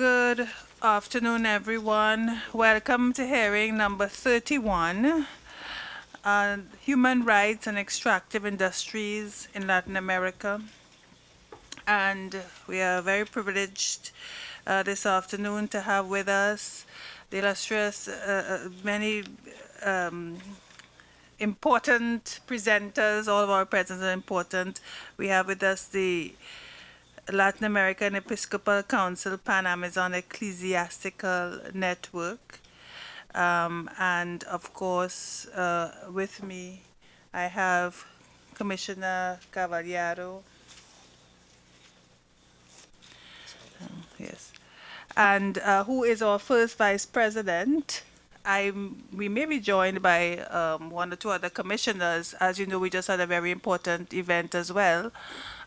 Good afternoon, everyone. Welcome to hearing number 31 uh, Human Rights and Extractive Industries in Latin America. And we are very privileged uh, this afternoon to have with us the illustrious, uh, uh many um, important presenters, all of our presenters are important. We have with us the Latin American Episcopal Council Pan Amazon Ecclesiastical Network. Um, and of course, uh, with me, I have Commissioner Cavallaro. yes. And uh, who is our first vice president? I'm, we may be joined by um, one or two other commissioners. As you know, we just had a very important event as well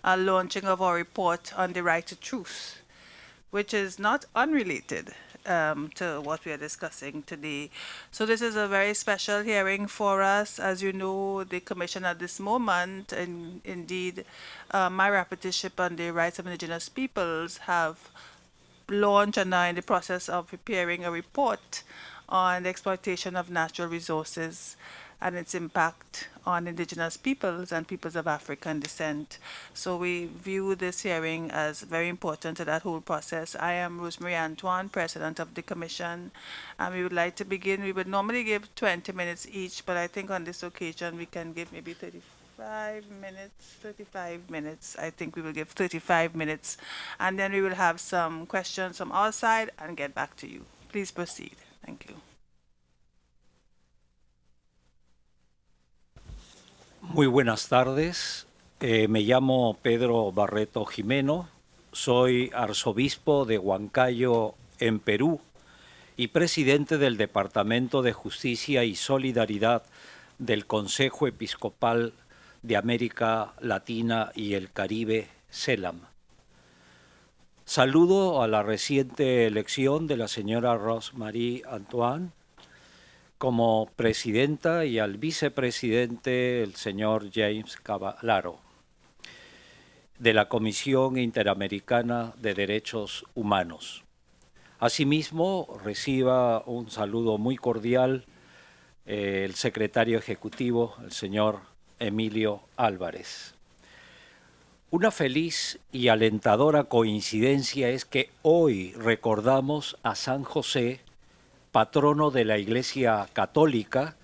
uh, launching of our report on the right to truth, which is not unrelated um, to what we are discussing today. So this is a very special hearing for us. As you know, the Commission at this moment, and indeed uh, my rapporteurship on the rights of indigenous peoples have launched and are in the process of preparing a report on the exploitation of natural resources and its impact on indigenous peoples and peoples of African descent. So we view this hearing as very important to that whole process. I am Rosemary Antoine, President of the Commission, and we would like to begin. We would normally give 20 minutes each, but I think on this occasion we can give maybe 30. Five minutes, 35 minutes. I think we will give 35 minutes and then we will have some questions from our side and get back to you. Please proceed. Thank you. Muy buenas tardes. Eh, me llamo Pedro Barreto Jimeno. Soy arzobispo de Huancayo, en Perú, y presidente del Departamento de Justicia y Solidaridad del Consejo Episcopal de América Latina y el Caribe, CELAM. Saludo a la reciente elección de la señora Rosmarie Antoine como presidenta y al vicepresidente, el señor James Cavallaro, de la Comisión Interamericana de Derechos Humanos. Asimismo, reciba un saludo muy cordial eh, el secretario ejecutivo, el señor Emilio Álvarez. Una feliz y alentadora coincidencia es que hoy recordamos a San José, patrono de la Iglesia Católica,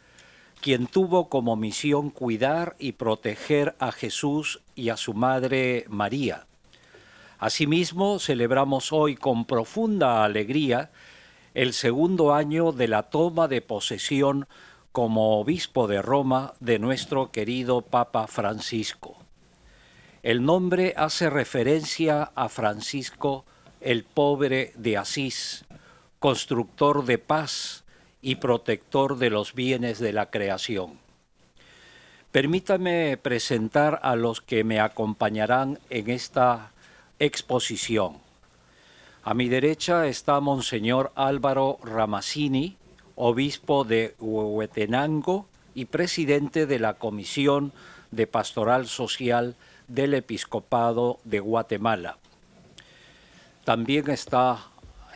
quien tuvo como misión cuidar y proteger a Jesús y a su Madre María. Asimismo, celebramos hoy con profunda alegría el segundo año de la toma de posesión como obispo de Roma de nuestro querido Papa Francisco. El nombre hace referencia a Francisco el pobre de Asís, constructor de paz y protector de los bienes de la creación. Permítame presentar a los que me acompañarán en esta exposición. A mi derecha está Monseñor Álvaro Ramazzini, obispo de Huehuetenango y presidente de la Comisión de Pastoral Social del Episcopado de Guatemala. También está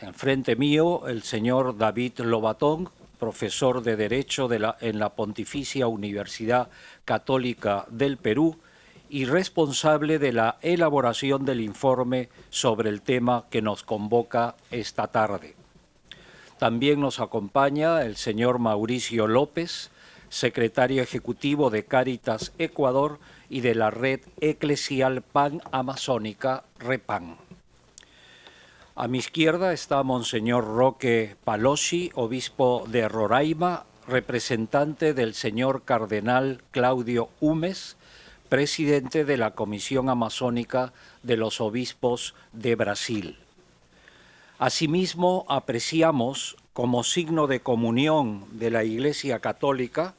Enfrente mío, el señor David Lobatón, profesor de Derecho en la Pontificia Universidad Católica del Perú y responsable de la elaboración del informe sobre el tema que nos convoca esta tarde. También nos acompaña el señor Mauricio López, secretario ejecutivo de Cáritas Ecuador y de la red eclesial pan-amazónica Repan. A mi izquierda está Monseñor Roque Palossi, obispo de Roraima, representante del señor cardenal Claudio Humes, presidente de la Comisión Amazónica de los Obispos de Brasil. Asimismo, apreciamos como signo de comunión de la Iglesia Católica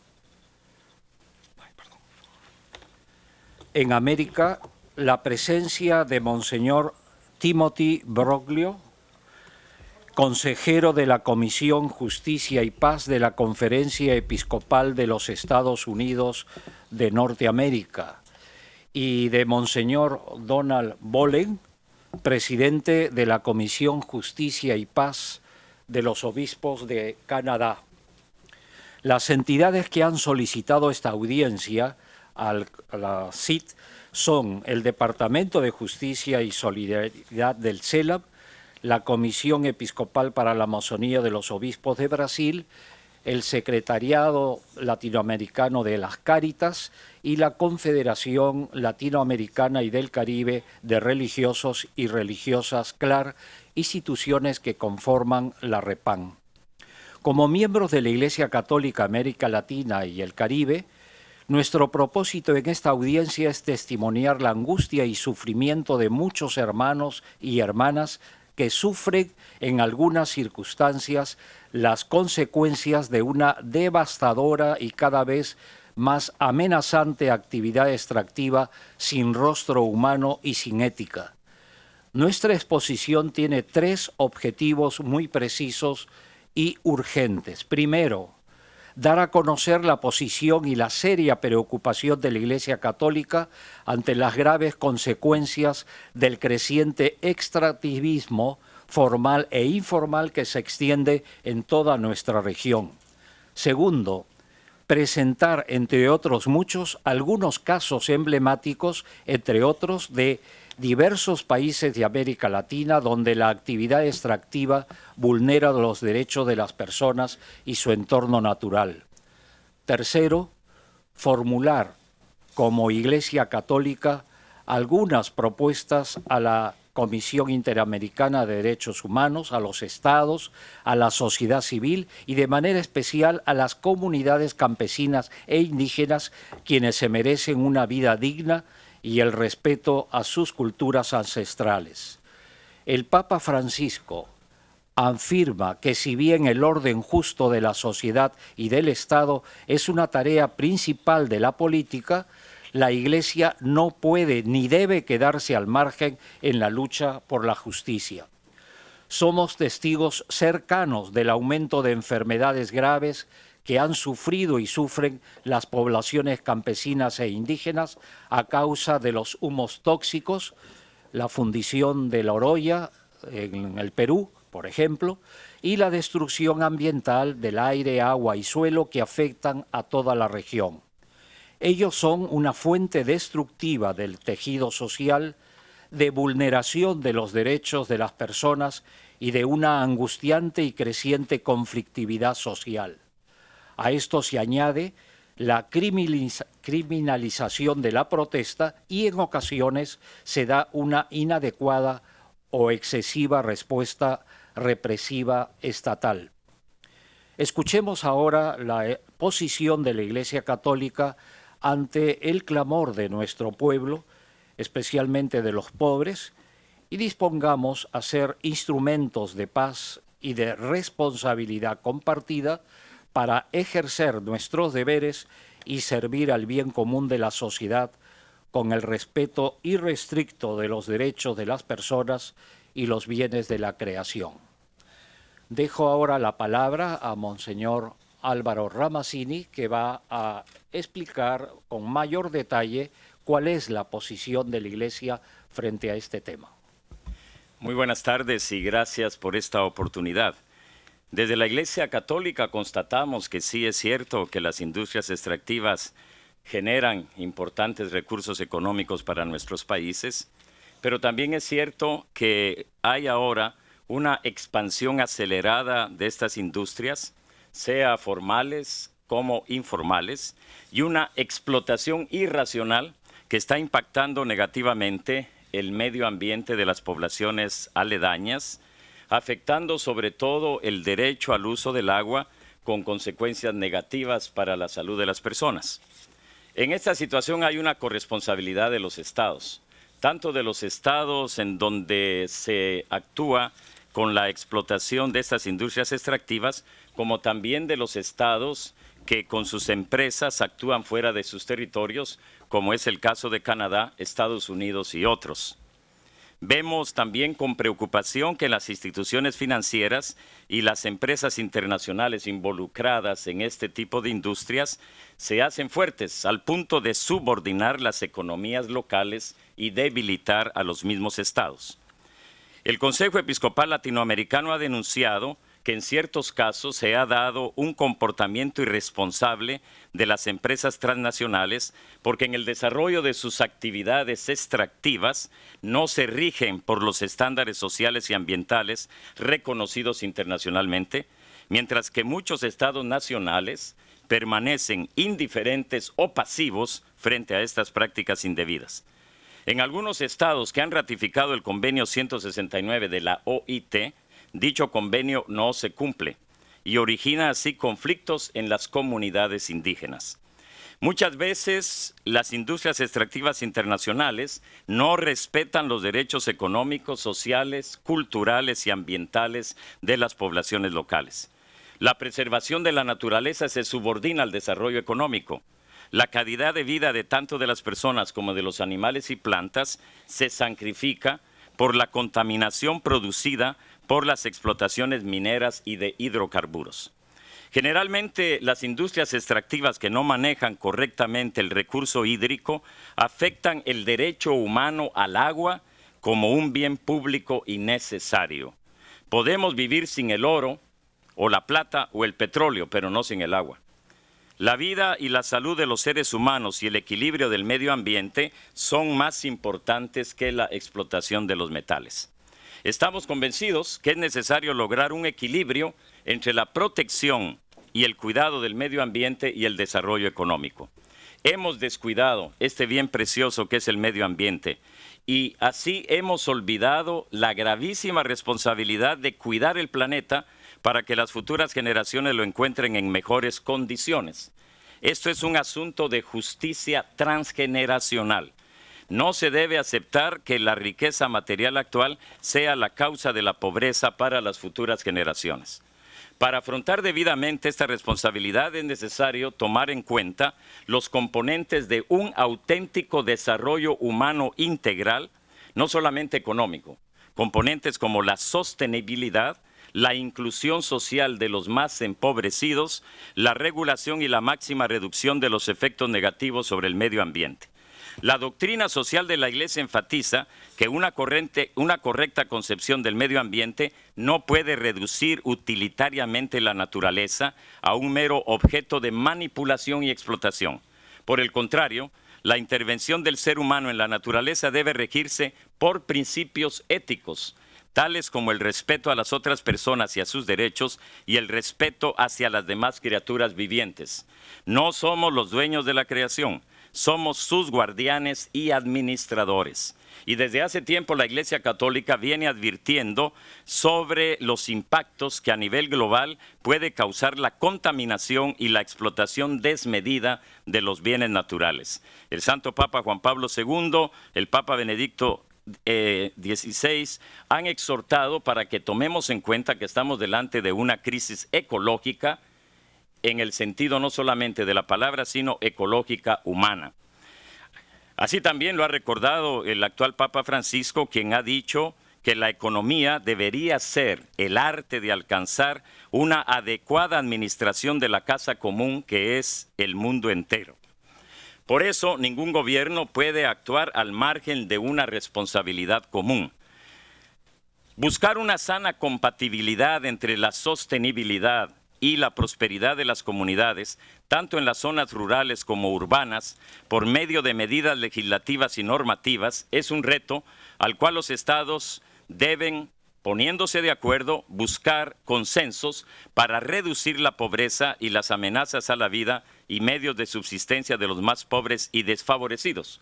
en América la presencia de Monseñor Timothy Broglio, consejero de la Comisión Justicia y Paz de la Conferencia Episcopal de los Estados Unidos de Norteamérica, y de Monseñor Donald Bolen, presidente de la Comisión Justicia y Paz de los Obispos de Canadá. Las entidades que han solicitado esta audiencia a la CIT son el Departamento de Justicia y Solidaridad del CELAP, la Comisión Episcopal para la Amazonía de los Obispos de Brasil, el Secretariado Latinoamericano de las Cáritas y la Confederación Latinoamericana y del Caribe de Religiosos y Religiosas CLAR, instituciones que conforman la REPAN. Como miembros de la Iglesia Católica América Latina y el Caribe, nuestro propósito en esta audiencia es testimoniar la angustia y sufrimiento de muchos hermanos y hermanas que sufren en algunas circunstancias las consecuencias de una devastadora y cada vez más amenazante actividad extractiva sin rostro humano y sin ética. Nuestra exposición tiene tres objetivos muy precisos y urgentes. Primero, dar a conocer la posición y la seria preocupación de la Iglesia Católica ante las graves consecuencias del creciente extractivismo formal e informal que se extiende en toda nuestra región. Segundo, presentar, entre otros muchos, algunos casos emblemáticos, entre otros, de diversos países de América Latina donde la actividad extractiva vulnera los derechos de las personas y su entorno natural. Tercero, formular como Iglesia Católica algunas propuestas a la Comisión Interamericana de Derechos Humanos, a los estados, a la sociedad civil y de manera especial a las comunidades campesinas e indígenas quienes se merecen una vida digna y el respeto a sus culturas ancestrales. El Papa Francisco afirma que si bien el orden justo de la sociedad y del Estado es una tarea principal de la política, la Iglesia no puede ni debe quedarse al margen en la lucha por la justicia. Somos testigos cercanos del aumento de enfermedades graves que han sufrido y sufren las poblaciones campesinas e indígenas a causa de los humos tóxicos, la fundición de la Oroya en el Perú, por ejemplo, y la destrucción ambiental del aire, agua y suelo que afectan a toda la región. Ellos son una fuente destructiva del tejido social, de vulneración de los derechos de las personas y de una angustiante y creciente conflictividad social. A esto se añade la criminalización de la protesta y en ocasiones se da una inadecuada o excesiva respuesta represiva estatal. Escuchemos ahora la eh, posición de la Iglesia Católica ante el clamor de nuestro pueblo, especialmente de los pobres, y dispongamos a ser instrumentos de paz y de responsabilidad compartida para ejercer nuestros deberes y servir al bien común de la sociedad con el respeto irrestricto de los derechos de las personas y los bienes de la creación. Dejo ahora la palabra a Monseñor Álvaro Ramazzini, que va a explicar con mayor detalle cuál es la posición de la Iglesia frente a este tema. Muy buenas tardes y gracias por esta oportunidad. Desde la Iglesia Católica constatamos que sí es cierto que las industrias extractivas generan importantes recursos económicos para nuestros países, pero también es cierto que hay ahora una expansión acelerada de estas industrias, sea formales como informales, y una explotación irracional que está impactando negativamente el medio ambiente de las poblaciones aledañas, afectando sobre todo el derecho al uso del agua con consecuencias negativas para la salud de las personas. En esta situación hay una corresponsabilidad de los estados, tanto de los estados en donde se actúa con la explotación de estas industrias extractivas, como también de los estados que con sus empresas actúan fuera de sus territorios, como es el caso de Canadá, Estados Unidos y otros. Vemos también con preocupación que las instituciones financieras y las empresas internacionales involucradas en este tipo de industrias se hacen fuertes al punto de subordinar las economías locales y debilitar a los mismos estados. El Consejo Episcopal Latinoamericano ha denunciado que en ciertos casos se ha dado un comportamiento irresponsable de las empresas transnacionales porque en el desarrollo de sus actividades extractivas no se rigen por los estándares sociales y ambientales reconocidos internacionalmente, mientras que muchos estados nacionales permanecen indiferentes o pasivos frente a estas prácticas indebidas. En algunos estados que han ratificado el convenio 169 de la OIT, dicho convenio no se cumple y origina así conflictos en las comunidades indígenas. Muchas veces las industrias extractivas internacionales no respetan los derechos económicos, sociales, culturales y ambientales de las poblaciones locales. La preservación de la naturaleza se subordina al desarrollo económico. La calidad de vida de tanto de las personas como de los animales y plantas se sacrifica por la contaminación producida por las explotaciones mineras y de hidrocarburos. Generalmente las industrias extractivas que no manejan correctamente el recurso hídrico afectan el derecho humano al agua como un bien público y necesario. Podemos vivir sin el oro o la plata o el petróleo, pero no sin el agua. La vida y la salud de los seres humanos y el equilibrio del medio ambiente son más importantes que la explotación de los metales. Estamos convencidos que es necesario lograr un equilibrio entre la protección y el cuidado del medio ambiente y el desarrollo económico. Hemos descuidado este bien precioso que es el medio ambiente y así hemos olvidado la gravísima responsabilidad de cuidar el planeta para que las futuras generaciones lo encuentren en mejores condiciones. Esto es un asunto de justicia transgeneracional. No se debe aceptar que la riqueza material actual sea la causa de la pobreza para las futuras generaciones. Para afrontar debidamente esta responsabilidad es necesario tomar en cuenta los componentes de un auténtico desarrollo humano integral, no solamente económico, componentes como la sostenibilidad, la inclusión social de los más empobrecidos, la regulación y la máxima reducción de los efectos negativos sobre el medio ambiente. La doctrina social de la Iglesia enfatiza que una, una correcta concepción del medio ambiente no puede reducir utilitariamente la naturaleza a un mero objeto de manipulación y explotación. Por el contrario, la intervención del ser humano en la naturaleza debe regirse por principios éticos, tales como el respeto a las otras personas y a sus derechos y el respeto hacia las demás criaturas vivientes. No somos los dueños de la creación, somos sus guardianes y administradores. Y desde hace tiempo la Iglesia Católica viene advirtiendo sobre los impactos que a nivel global puede causar la contaminación y la explotación desmedida de los bienes naturales. El Santo Papa Juan Pablo II, el Papa Benedicto XVI, eh, han exhortado para que tomemos en cuenta que estamos delante de una crisis ecológica en el sentido no solamente de la palabra, sino ecológica humana. Así también lo ha recordado el actual Papa Francisco, quien ha dicho que la economía debería ser el arte de alcanzar una adecuada administración de la casa común que es el mundo entero. Por eso ningún gobierno puede actuar al margen de una responsabilidad común. Buscar una sana compatibilidad entre la sostenibilidad, y la prosperidad de las comunidades, tanto en las zonas rurales como urbanas, por medio de medidas legislativas y normativas, es un reto al cual los estados deben poniéndose de acuerdo, buscar consensos para reducir la pobreza y las amenazas a la vida y medios de subsistencia de los más pobres y desfavorecidos.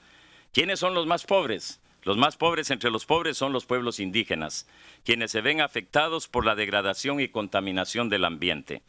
¿Quiénes son los más pobres? Los más pobres entre los pobres son los pueblos indígenas, quienes se ven afectados por la degradación y contaminación del ambiente.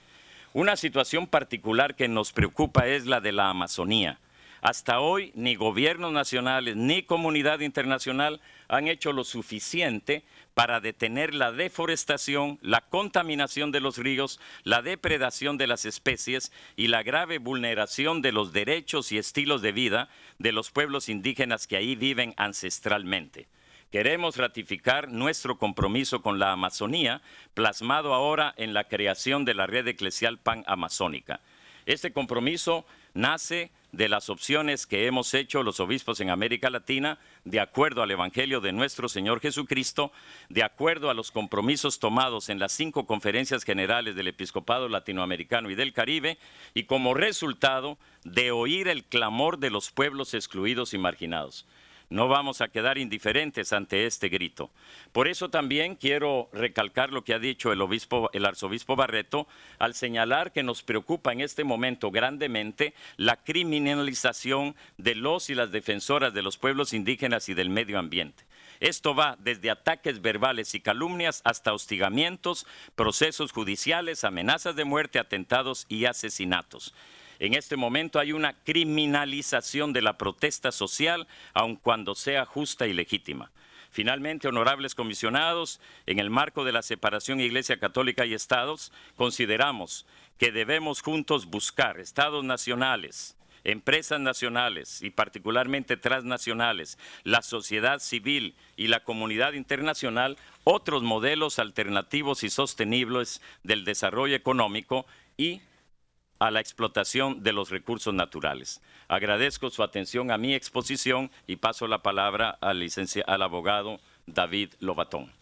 Una situación particular que nos preocupa es la de la Amazonía. Hasta hoy, ni gobiernos nacionales ni comunidad internacional han hecho lo suficiente para detener la deforestación, la contaminación de los ríos, la depredación de las especies y la grave vulneración de los derechos y estilos de vida de los pueblos indígenas que ahí viven ancestralmente. Queremos ratificar nuestro compromiso con la Amazonía, plasmado ahora en la creación de la red eclesial pan amazónica. Este compromiso nace de las opciones que hemos hecho los obispos en América Latina, de acuerdo al Evangelio de nuestro Señor Jesucristo, de acuerdo a los compromisos tomados en las cinco conferencias generales del Episcopado Latinoamericano y del Caribe, y como resultado de oír el clamor de los pueblos excluidos y marginados. No vamos a quedar indiferentes ante este grito. Por eso también quiero recalcar lo que ha dicho el, obispo, el arzobispo Barreto al señalar que nos preocupa en este momento grandemente la criminalización de los y las defensoras de los pueblos indígenas y del medio ambiente. Esto va desde ataques verbales y calumnias hasta hostigamientos, procesos judiciales, amenazas de muerte, atentados y asesinatos. En este momento hay una criminalización de la protesta social, aun cuando sea justa y legítima. Finalmente, honorables comisionados, en el marco de la separación Iglesia Católica y Estados, consideramos que debemos juntos buscar estados nacionales, empresas nacionales y particularmente transnacionales, la sociedad civil y la comunidad internacional otros modelos alternativos y sostenibles del desarrollo económico y a la explotación de los recursos naturales. Agradezco su atención a mi exposición y paso la palabra al, abogado David Lobatón.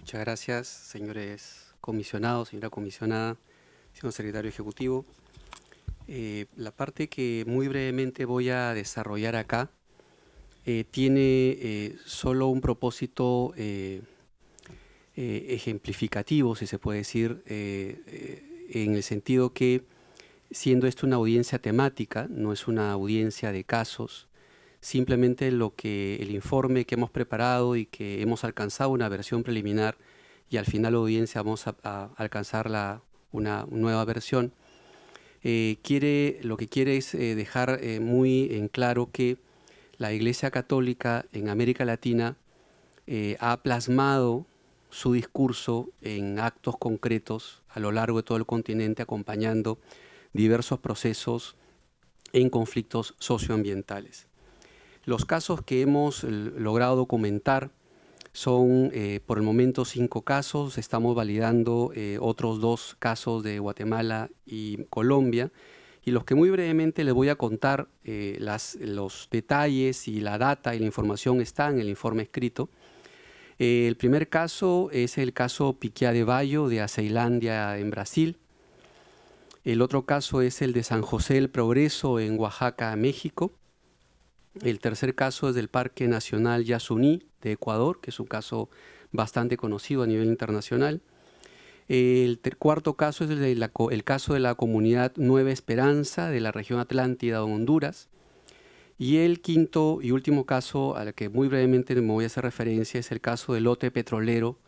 Muchas gracias, señores comisionados, señora comisionada, señor secretario ejecutivo. Eh, la parte que muy brevemente voy a desarrollar acá eh, tiene eh, solo un propósito eh, ejemplificativo, si se puede decir, eh, eh, en el sentido que siendo esto una audiencia temática, no es una audiencia de casos, simplemente lo que el informe que hemos preparado y que hemos alcanzado una versión preliminar y al final la audiencia vamos a, alcanzar una nueva versión, quiere, lo que quiere es dejar muy en claro que la Iglesia Católica en América Latina ha plasmado su discurso en actos concretos a lo largo de todo el continente, acompañando diversos procesos en conflictos socioambientales. Los casos que hemos logrado documentar son eh, por el momento cinco casos, estamos validando eh, otros dos casos de Guatemala y Colombia, y los que muy brevemente les voy a contar, eh, las, los detalles y la data y la información están en el informe escrito el primer caso es el caso Piquea de Bayo de Aceilandia en Brasil. El otro caso es el de San José el Progreso en Oaxaca, México. El tercer caso es del Parque Nacional Yasuní de Ecuador, que es un caso bastante conocido a nivel internacional. El cuarto caso es el, caso de la comunidad Nueva Esperanza de la región Atlántida, Honduras. Y el quinto y último caso al que muy brevemente me voy a hacer referencia es el caso del lote petrolero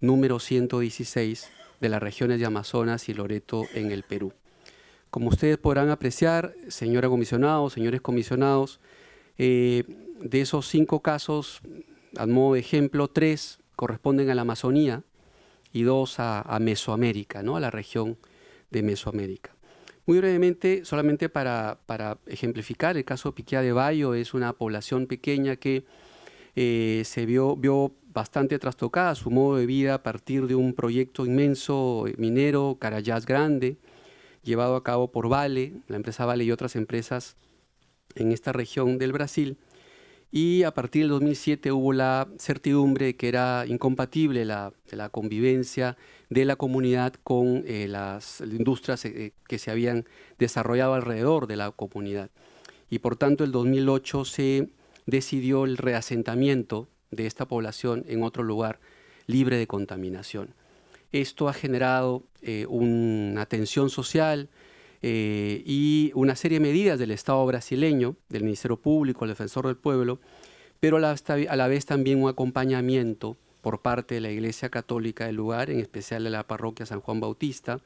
número 116 de las regiones de Amazonas y Loreto en el Perú. Como ustedes podrán apreciar, señora comisionado, señores comisionados, eh, de esos cinco casos, a modo de ejemplo, tres corresponden a la Amazonía y dos a, a Mesoamérica, ¿no? a la región de Mesoamérica. Muy brevemente, solamente para, ejemplificar, el caso Piquea de Bayo es una población pequeña que eh, se vio, vio bastante trastocada su modo de vida a partir de un proyecto inmenso minero, Carayás Grande, llevado a cabo por Vale, la empresa Vale y otras empresas en esta región del Brasil, y a partir del 2007 hubo la certidumbre de que era incompatible la, convivencia de la comunidad con eh, las industrias eh, que se habían desarrollado alrededor de la comunidad. Y por tanto, el 2008 se decidió el reasentamiento de esta población en otro lugar libre de contaminación. Esto ha generado eh, una tensión social, eh, y una serie de medidas del Estado brasileño, del Ministerio Público, el Defensor del Pueblo, pero a la, vez también un acompañamiento por parte de la Iglesia Católica del lugar, en especial de la parroquia San Juan Bautista,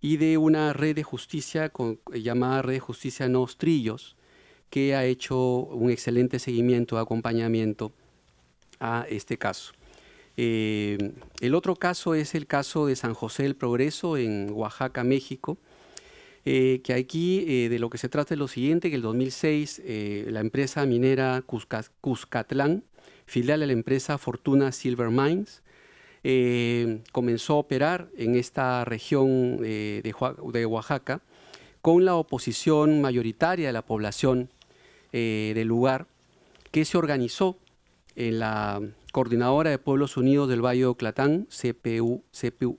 y de una red de justicia llamada Red de Justicia Nostrillos, que ha hecho un excelente seguimiento, acompañamiento a este caso. Eh, el otro caso es el caso de San José del Progreso en Oaxaca, México, eh, que aquí eh, de lo que se trata es lo siguiente, que en el 2006 eh, la empresa minera Cuscatlán, filial de la empresa Fortuna Silver Mines, comenzó a operar en esta región de, Oaxaca con la oposición mayoritaria de la población del lugar que se organizó en la Coordinadora de Pueblos Unidos del Valle de Oclatán, CPU, CPU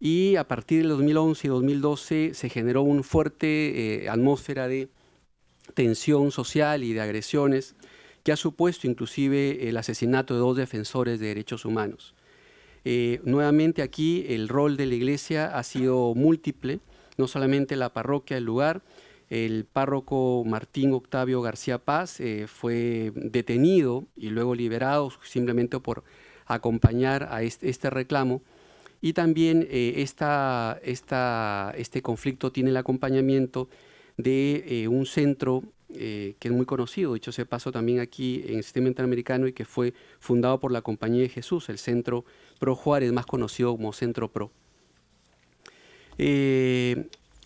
y a partir del 2011 y 2012 se generó una fuerte eh, atmósfera de tensión social y de agresiones que ha supuesto inclusive el asesinato de dos defensores de derechos humanos. Eh, nuevamente aquí el rol de la iglesia ha sido múltiple, no solamente la parroquia, el lugar, el párroco Martín Octavio García Paz eh, fue detenido y luego liberado simplemente por acompañar a este reclamo y también eh, este conflicto tiene el acompañamiento de eh, un centro eh, que es muy conocido, de hecho se pasó también aquí en el sistema interamericano y que fue fundado por la Compañía de Jesús, el Centro Pro Juárez, más conocido como Centro Pro.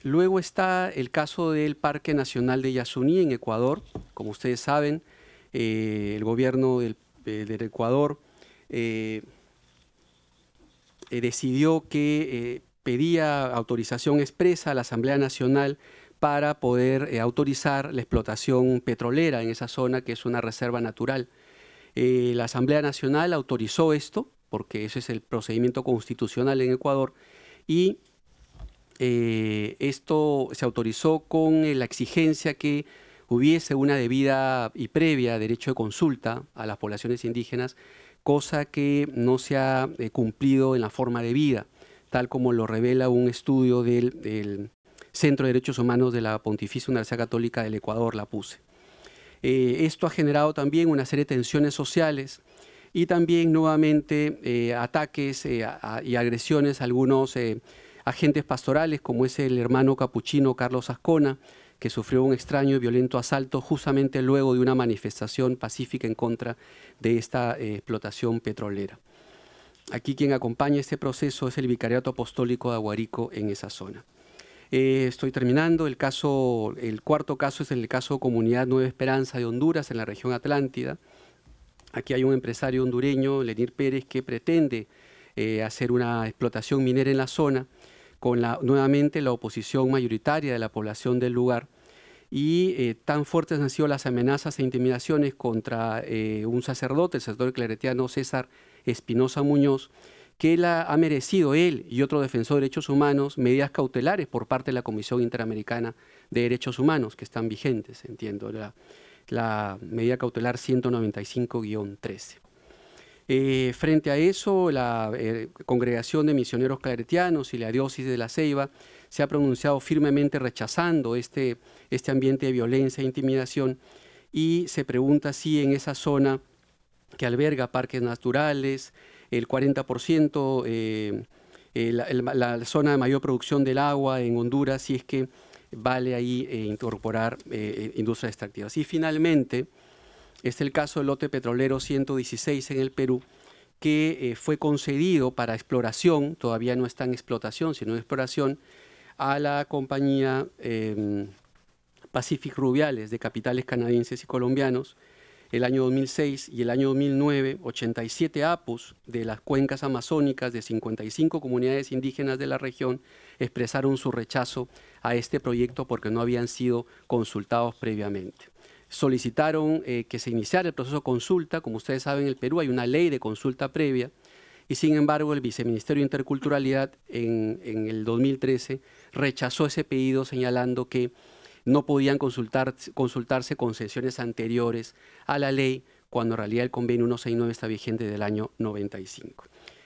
luego está el caso del Parque Nacional de Yasuní en Ecuador. Como ustedes saben, el gobierno del Ecuador eh, decidió que eh, pedía autorización expresa a la Asamblea Nacional para poder eh, autorizar la explotación petrolera en esa zona que es una reserva natural. la Asamblea Nacional autorizó esto, porque ese es el procedimiento constitucional en Ecuador, y esto se autorizó con la exigencia que hubiese una debida y previa derecho de consulta a las poblaciones indígenas cosa que no se ha eh, cumplido en la forma de vida, tal como lo revela un estudio del, Centro de Derechos Humanos de la Pontificia Universidad Católica del Ecuador, la PUSE. Eh, esto ha generado también una serie de tensiones sociales y también nuevamente eh, ataques y agresiones a algunos agentes pastorales, como es el hermano capuchino Carlos Ascona, que sufrió un extraño y violento asalto justamente luego de una manifestación pacífica en contra de esta eh, explotación petrolera. Aquí quien acompaña este proceso es el Vicariato Apostólico de Aguarico en esa zona. Eh, estoy terminando. El, caso, el cuarto caso es el caso Comunidad Nueva Esperanza de Honduras en la región Atlántida. Aquí hay un empresario hondureño, Lenir Pérez, que pretende eh, hacer una explotación minera en la zona con nuevamente la oposición mayoritaria de la población del lugar y eh, tan fuertes han sido las amenazas e intimidaciones contra eh, un sacerdote, el sacerdote claretiano César Espinosa Muñoz, que ha merecido él y otro defensor de derechos humanos medidas cautelares por parte de la Comisión Interamericana de Derechos Humanos, que están vigentes, entiendo, la, medida cautelar 195-13. Eh, frente a eso, la Congregación de Misioneros Claretianos y la Diócesis de la Ceiba se ha pronunciado firmemente rechazando este, este ambiente de violencia e intimidación y se pregunta si en esa zona que alberga parques naturales, el 40%, eh, eh, la zona de mayor producción del agua en Honduras, si es que vale ahí eh, incorporar industrias extractivas. Y finalmente, es el caso del lote petrolero 116 en el Perú, que fue concedido para exploración, todavía no está en explotación, sino en exploración, a la compañía em, Pacific Rubiales de capitales canadienses y colombianos, el año 2006 y el año 2009, 87 APUs de las cuencas amazónicas de 55 comunidades indígenas de la región expresaron su rechazo a este proyecto porque no habían sido consultados previamente. Solicitaron eh, que se iniciara el proceso de consulta. Como ustedes saben, en el Perú hay una ley de consulta previa y sin embargo el Viceministerio de Interculturalidad en, el 2013 rechazó ese pedido señalando que no podían consultar, consultarse concesiones anteriores a la ley cuando en realidad el convenio 169 está vigente del año 95.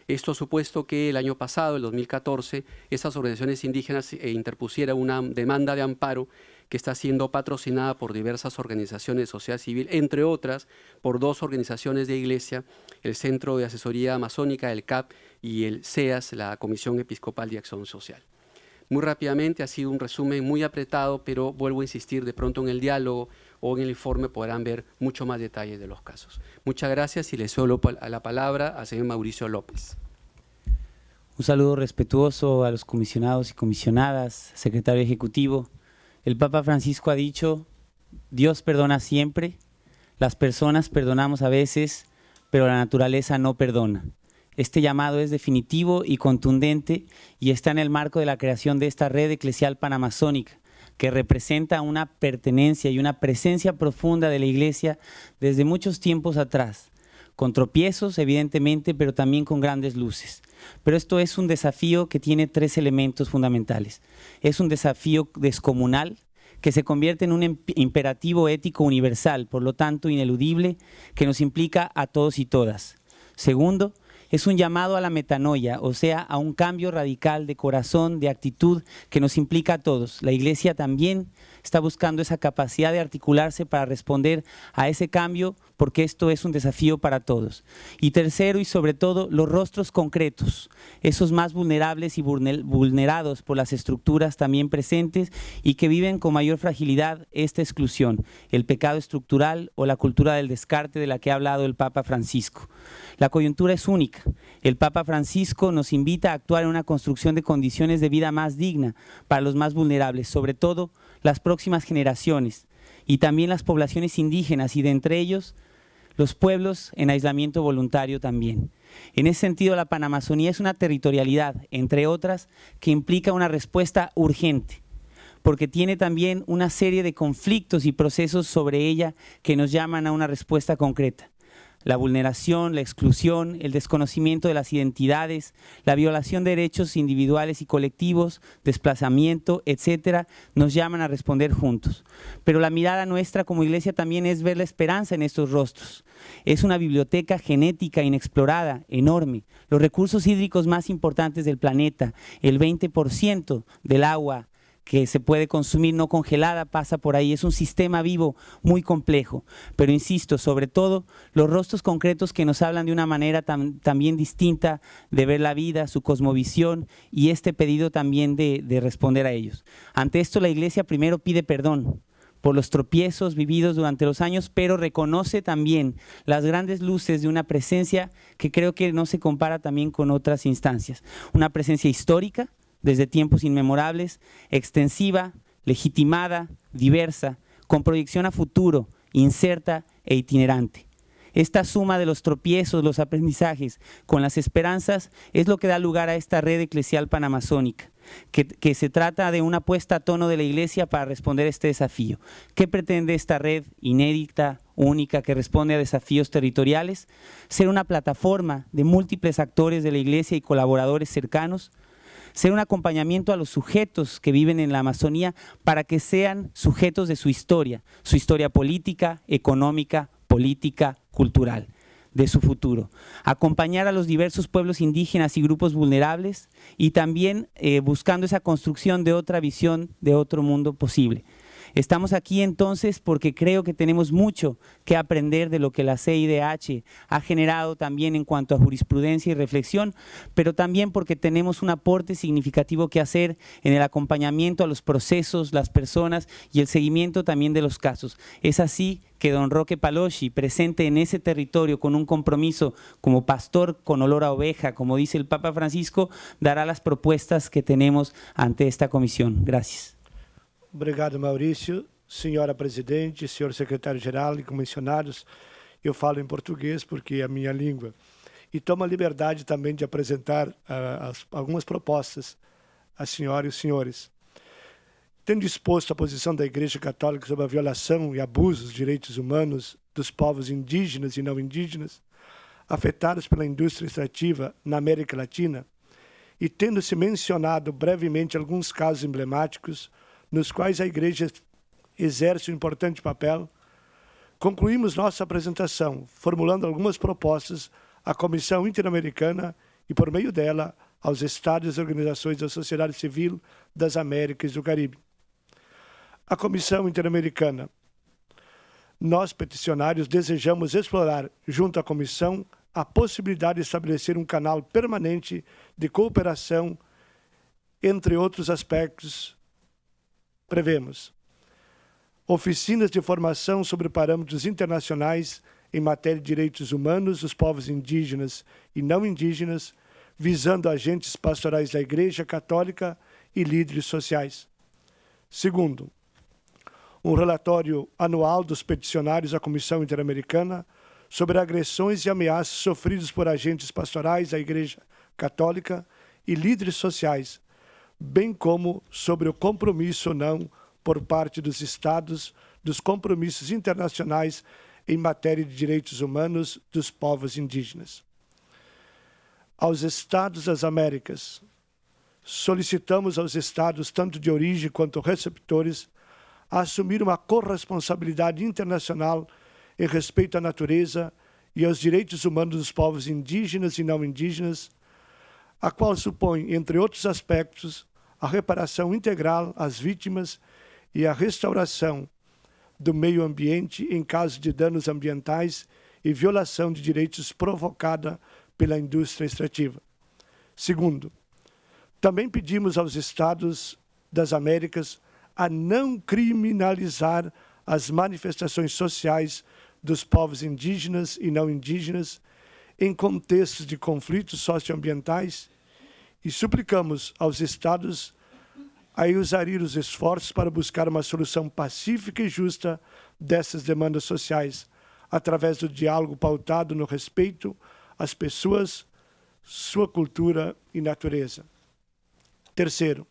Esto ha supuesto que el año pasado, el 2014, esas organizaciones indígenas eh, interpusieran una demanda de amparo que está siendo patrocinada por diversas organizaciones de sociedad civil, entre otras por dos organizaciones de iglesia, el Centro de Asesoría Amazónica, el CAP, y el CEAS, la Comisión Episcopal de Acción Social. Muy rápidamente, ha sido un resumen muy apretado, pero vuelvo a insistir, de pronto en el diálogo o en el informe podrán ver mucho más detalles de los casos. Muchas gracias y le cedo la palabra a señor Mauricio López. Un saludo respetuoso a los comisionados y comisionadas, secretario ejecutivo, el Papa Francisco ha dicho, Dios perdona siempre, las personas perdonamos a veces, pero la naturaleza no perdona. Este llamado es definitivo y contundente y está en el marco de la creación de esta red eclesial panamazónica, que representa una pertenencia y una presencia profunda de la Iglesia desde muchos tiempos atrás, con tropiezos evidentemente, pero también con grandes luces. Pero esto es un desafío que tiene tres elementos fundamentales es un desafío descomunal que se convierte en un em-, imperativo ético universal, por lo tanto ineludible, que nos implica a todos y todas. Segundo, es un llamado a la metanoia, o sea, a un cambio radical de corazón, de actitud, que nos implica a todos. La Iglesia también está buscando esa capacidad de articularse para responder a ese cambio, porque esto es un desafío para todos. Y tercero y sobre todo, los rostros concretos, esos más vulnerables y vulnerados por las estructuras también presentes y que viven con mayor fragilidad esta exclusión, el pecado estructural o la cultura del descarte de la que ha hablado el Papa Francisco. La coyuntura es única. El Papa Francisco nos invita a actuar en una construcción de condiciones de vida más digna para los más vulnerables, sobre todo las próximas generaciones y también las poblaciones indígenas y de entre ellos los pueblos en aislamiento voluntario también. En ese sentido, la Panamazonía es una territorialidad, entre otras, que implica una respuesta urgente, porque tiene también una serie de conflictos y procesos sobre ella que nos llaman a una respuesta concreta la vulneración, la exclusión, el desconocimiento de las identidades, la violación de derechos individuales y colectivos, desplazamiento, etcétera, nos llaman a responder juntos. Pero la mirada nuestra como iglesia también es ver la esperanza en estos rostros. Es una biblioteca genética inexplorada, enorme. Los recursos hídricos más importantes del planeta, el 20% del agua, que se puede consumir no congelada pasa por ahí. Es un sistema vivo muy complejo. Pero insisto, sobre todo los rostros concretos que nos hablan de una manera también distinta de ver la vida, su cosmovisión y este pedido también de responder a ellos. Ante esto la iglesia primero pide perdón por los tropiezos vividos durante los años, pero reconoce también las grandes luces de una presencia que creo que no se compara también con otras instancias. Una presencia histórica, desde tiempos inmemorables, extensiva, legitimada, diversa, con proyección a futuro, incerta e itinerante. Esta suma de los tropiezos, los aprendizajes, con las esperanzas, es lo que da lugar a esta red eclesial panamazónica, que, que, se trata de una puesta a tono de la Iglesia para responder a este desafío. ¿Qué pretende esta red inédita, única, que responde a desafíos territoriales? Ser una plataforma de múltiples actores de la Iglesia y colaboradores cercanos, ser un acompañamiento a los sujetos que viven en la Amazonía para que sean sujetos de su historia, su historia política, económica, política, cultural de su futuro, acompañar a los diversos pueblos indígenas y grupos vulnerables y también eh, buscando esa construcción de otra visión, de otro mundo posible. Estamos aquí entonces porque creo que tenemos mucho que aprender de lo que la CIDH ha generado también en cuanto a jurisprudencia y reflexión, pero también porque tenemos un aporte significativo que hacer en el acompañamiento a los procesos, las personas y el seguimiento también de los casos. Es así que don Roque Paloschi, presente en ese territorio con un compromiso como pastor con olor a oveja, como dice el Papa Francisco, dará las propuestas que tenemos ante esta comisión. Gracias. Obrigado, Maurício. Senhora Presidente, senhor Secretário-Geral e comissionados, eu falo em português porque é a minha língua. E tomo a liberdade também de apresentar uh, as, algumas propostas à senhora e senhores. Tendo exposto a posição da Igreja Católica sobre a violação e abuso dos direitos humanos dos povos indígenas e não indígenas, afetados pela indústria extrativa na América Latina, e tendo-se mencionado brevemente alguns casos emblemáticos nos quais a Igreja exerce um importante papel, concluímos nossa apresentação formulando algumas propostas à Comissão Interamericana e, por meio dela, aos Estados e organizações da sociedade civil das Américas e do Caribe. A Comissão Interamericana. Nós, peticionários, desejamos explorar, junto à Comissão, a possibilidade de estabelecer um canal permanente de cooperação, entre outros aspectos prevemos oficinas de formação sobre parâmetros internacionais em matéria de direitos humanos dos povos indígenas e não indígenas, visando agentes pastorais da Igreja Católica e líderes sociais. Segundo, um relatório anual dos peticionários à Comissão Interamericana sobre agressões e ameaças sofridas por agentes pastorais da Igreja Católica e líderes sociais, bem como sobre o compromisso ou não por parte dos Estados dos compromissos internacionais em matéria de direitos humanos dos povos indígenas. Aos Estados das Américas, solicitamos aos Estados, tanto de origem quanto receptores, a assumir uma corresponsabilidade internacional em respeito à natureza e aos direitos humanos dos povos indígenas e não indígenas, a qual supõe, entre outros aspectos, a reparação integral às vítimas e a restauração do meio ambiente em caso de danos ambientais e violação de direitos provocada pela indústria extrativa. Segundo, também pedimos aos estados das Américas a não criminalizar as manifestações sociais dos povos indígenas e não indígenas em contextos de conflitos socioambientais e suplicamos aos Estados a usarem os esforços para buscar uma solução pacífica e justa dessas demandas sociais, através do diálogo pautado no respeito às pessoas, sua cultura e natureza. Terceiro,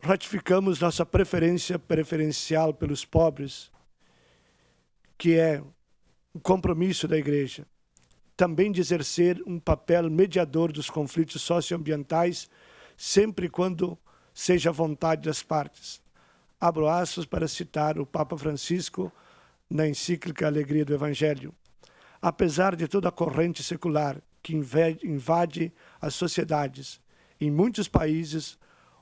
ratificamos nossa preferência preferencial pelos pobres, que é um compromisso da Igreja também de exercer um papel mediador dos conflitos socioambientais, sempre quando seja vontade das partes. Abro aspas para citar o Papa Francisco na encíclica Alegria do Evangelho. Apesar de toda a corrente secular que invade as sociedades, em muitos países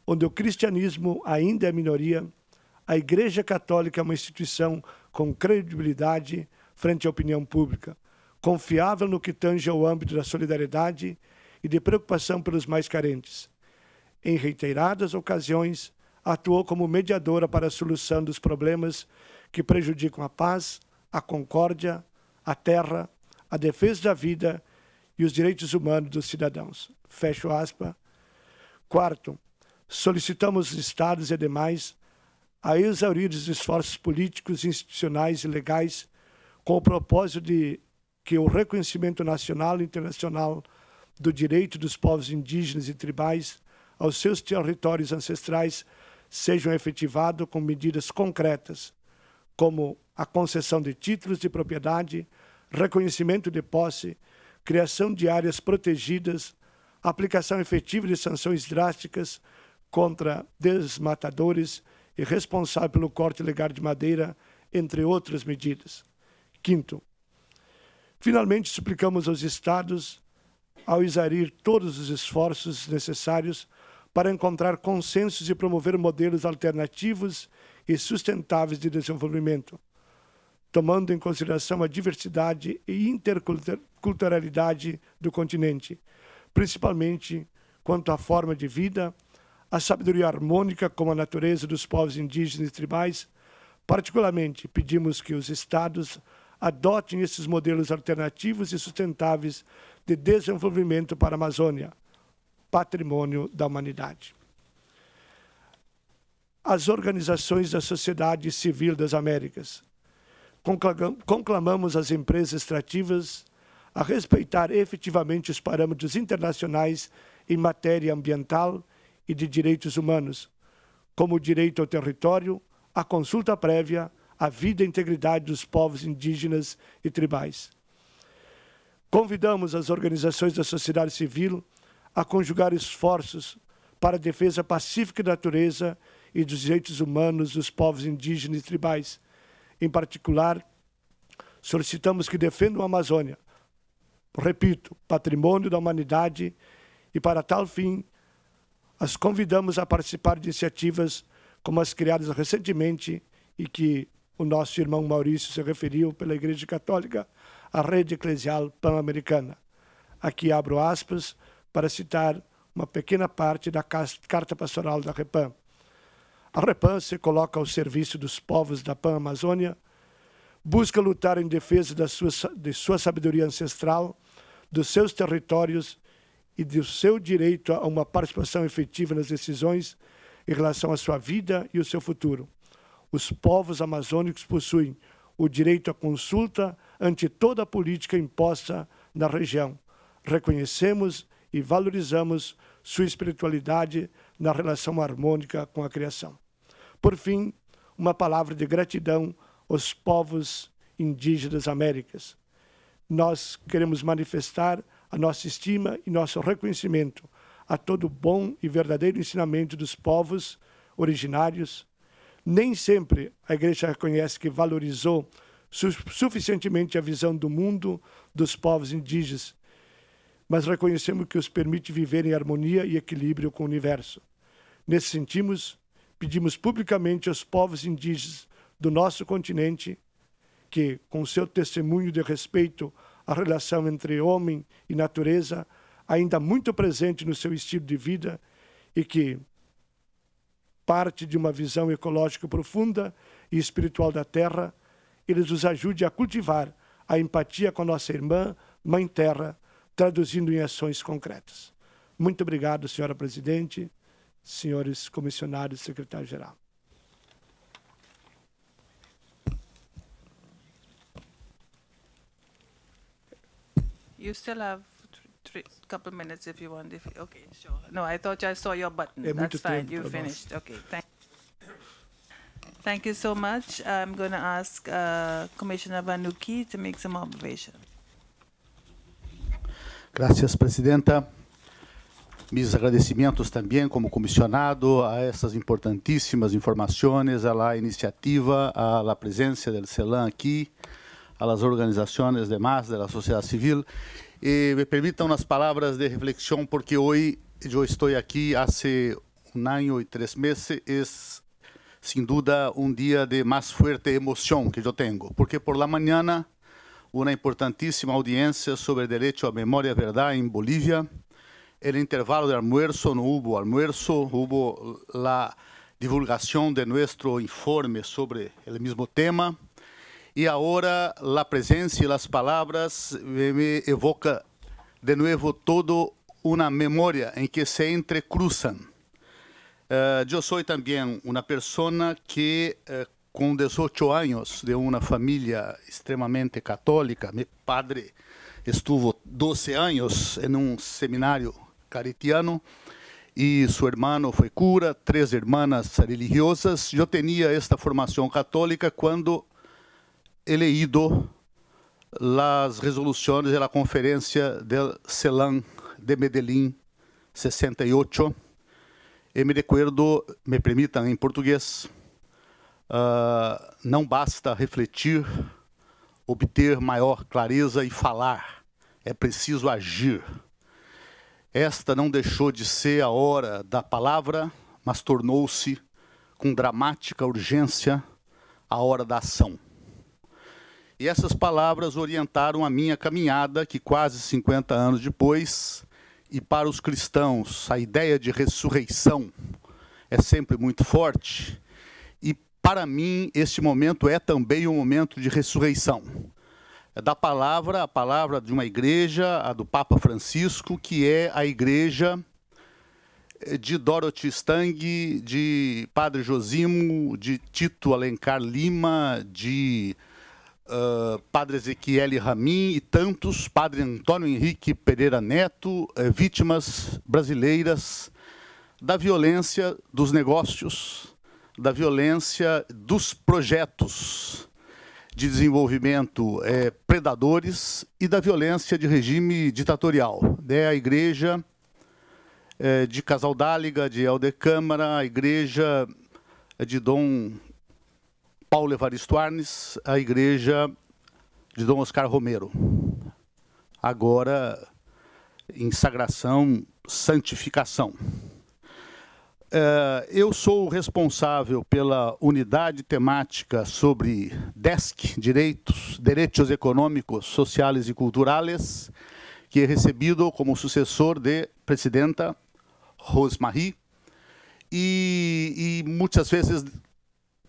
onde o cristianismo ainda é minoria, a Igreja Católica é uma instituição com credibilidade frente à opinião pública confiável no que tange ao âmbito da solidariedade e de preocupação pelos mais carentes. Em reiteradas ocasiões, atuou como mediadora para a solução dos problemas que prejudicam a paz, a concórdia, a terra, a defesa da vida e os direitos humanos dos cidadãos. Fecho aspas. Quarto, solicitamos os estados e demais a exaurir os esforços políticos, institucionais e legais com o propósito de que o reconhecimento nacional e internacional do direito dos povos indígenas e tribais aos seus territórios ancestrais sejam efetivados com medidas concretas, como a concessão de títulos de propriedade, reconhecimento de posse, criação de áreas protegidas, aplicação efetiva de sanções drásticas contra desmatadores e responsável pelo corte legal de madeira, entre outras medidas. Quinto, Finalmente, suplicamos aos Estados ao exarir todos os esforços necessários para encontrar consensos e promover modelos alternativos e sustentáveis de desenvolvimento, tomando em consideração a diversidade e interculturalidade do continente, principalmente quanto à forma de vida, à sabedoria harmônica com a natureza dos povos indígenas e tribais. Particularmente, pedimos que os Estados adotem esses modelos alternativos e sustentáveis de desenvolvimento para a Amazônia, patrimônio da humanidade. As organizações da sociedade civil das Américas, conclamamos as empresas extrativas a respeitar efetivamente os parâmetros internacionais em matéria ambiental e de direitos humanos, como o direito ao território, à consulta prévia, a vida e a integridade dos povos indígenas e tribais. Convidamos as organizações da sociedade civil a conjugar esforços para a defesa pacífica da natureza e dos direitos humanos dos povos indígenas e tribais. Em particular, solicitamos que defendam a Amazônia, repito, patrimônio da humanidade, e para tal fim, as convidamos a participar de iniciativas como as criadas recentemente e que o nosso irmão Maurício se referiu pela Igreja Católica à rede eclesial pan-americana. Aqui abro aspas para citar uma pequena parte da carta pastoral da Repam. A Repam se coloca ao serviço dos povos da Pan-Amazônia, busca lutar em defesa da sua, de sua sabedoria ancestral, dos seus territórios e do seu direito a uma participação efetiva nas decisões em relação à sua vida e o seu futuro. Os povos amazônicos possuem o direito à consulta ante toda a política imposta na região. Reconhecemos e valorizamos sua espiritualidade na relação harmônica com a criação. Por fim, uma palavra de gratidão aos povos indígenas américas. Nós queremos manifestar a nossa estima e nosso reconhecimento a todo bom e verdadeiro ensinamento dos povos originários, nem sempre a igreja reconhece que valorizou suficientemente a visão do mundo dos povos indígenas, mas reconhecemos que os permite viver em harmonia e equilíbrio com o universo. Nesse sentido, pedimos publicamente aos povos indígenas do nosso continente que, com seu testemunho de respeito à relação entre homem e natureza, ainda muito presente no seu estilo de vida, e que, parte de uma visão ecológica profunda e espiritual da terra, eles nos ajude a cultivar a empatia com a nossa irmã, Mãe Terra, traduzindo em ações concretas. Muito obrigado, senhora presidente, senhores comissionários e secretário-geral. You still have three couple minutes if you want. If you, okay, sure. No, I thought I saw your button. É That's fine. You tá finished. Okay. Thank. Thank you so much. I'm going to ask uh, Commissioner Vanuki to make some observations. Gracias, Presidenta. Meus agradecimentos também, como comissionado, a essas importantíssimas informações, a iniciativa, a presença do CELAM aqui, a las organizações demais da sociedade civil e me permitam nas palavras de reflexão, porque hoje eu estou aqui há um ano e três meses, é sem dúvida um dia de mais forte emoção que eu tenho, porque por la manhã uma importantíssima audiência sobre o direito à memória e verdade em Bolívia. no intervalo de almuerzo não houve almuerzo, houve a divulgação de nosso informe sobre o mesmo tema. E agora, a presença e as palavras me evoca de novo todo uma memória em que se entrecruzam. Uh, eh, eu sou também uma pessoa que, uh, com 18 anos, de uma família extremamente católica, meu padre estuvo 12 anos em um seminário caritiano e seu irmão foi cura, três irmãs religiosas. Eu tinha esta formação católica quando eleído as resoluções da Conferência de CELAN de Medellín 68. E me recuerdo, me permitam em português, uh, ah, não basta refletir, obter maior clareza e falar, é preciso agir. Esta não deixou de ser a hora da palavra, mas tornou-se, com dramática urgência, a hora da ação. E essas palavras orientaram a minha caminhada, que quase 50 anos depois, e para os cristãos, a ideia de ressurreição é sempre muito forte. E para mim, este momento é também um momento de ressurreição. É da palavra, a palavra de uma igreja, a do Papa Francisco, que é a igreja eh, de Dorothy Stang, de Padre Josimo, de Tito Alencar Lima, de ah, Padre Ezequiel Ramin e tantos, Padre Antônio Henrique Pereira Neto, uh, vítimas brasileiras da violência dos negócios, da violência dos projetos de desenvolvimento eh, predadores e da violência de regime ditatorial. Né? A igreja eh, de Casaldáliga, de Elder Câmara, a igreja de Dom Paulo Evaristo Arnes, a igreja de Dom Oscar Romero. Agora em sagração, santificação. Eh, eu sou o responsável pela unidade temática sobre DESC, Direitos, Direitos Econômicos, Sociais e Culturais, que é recebido como sucessor de presidenta Rosemarie, e, e muitas vezes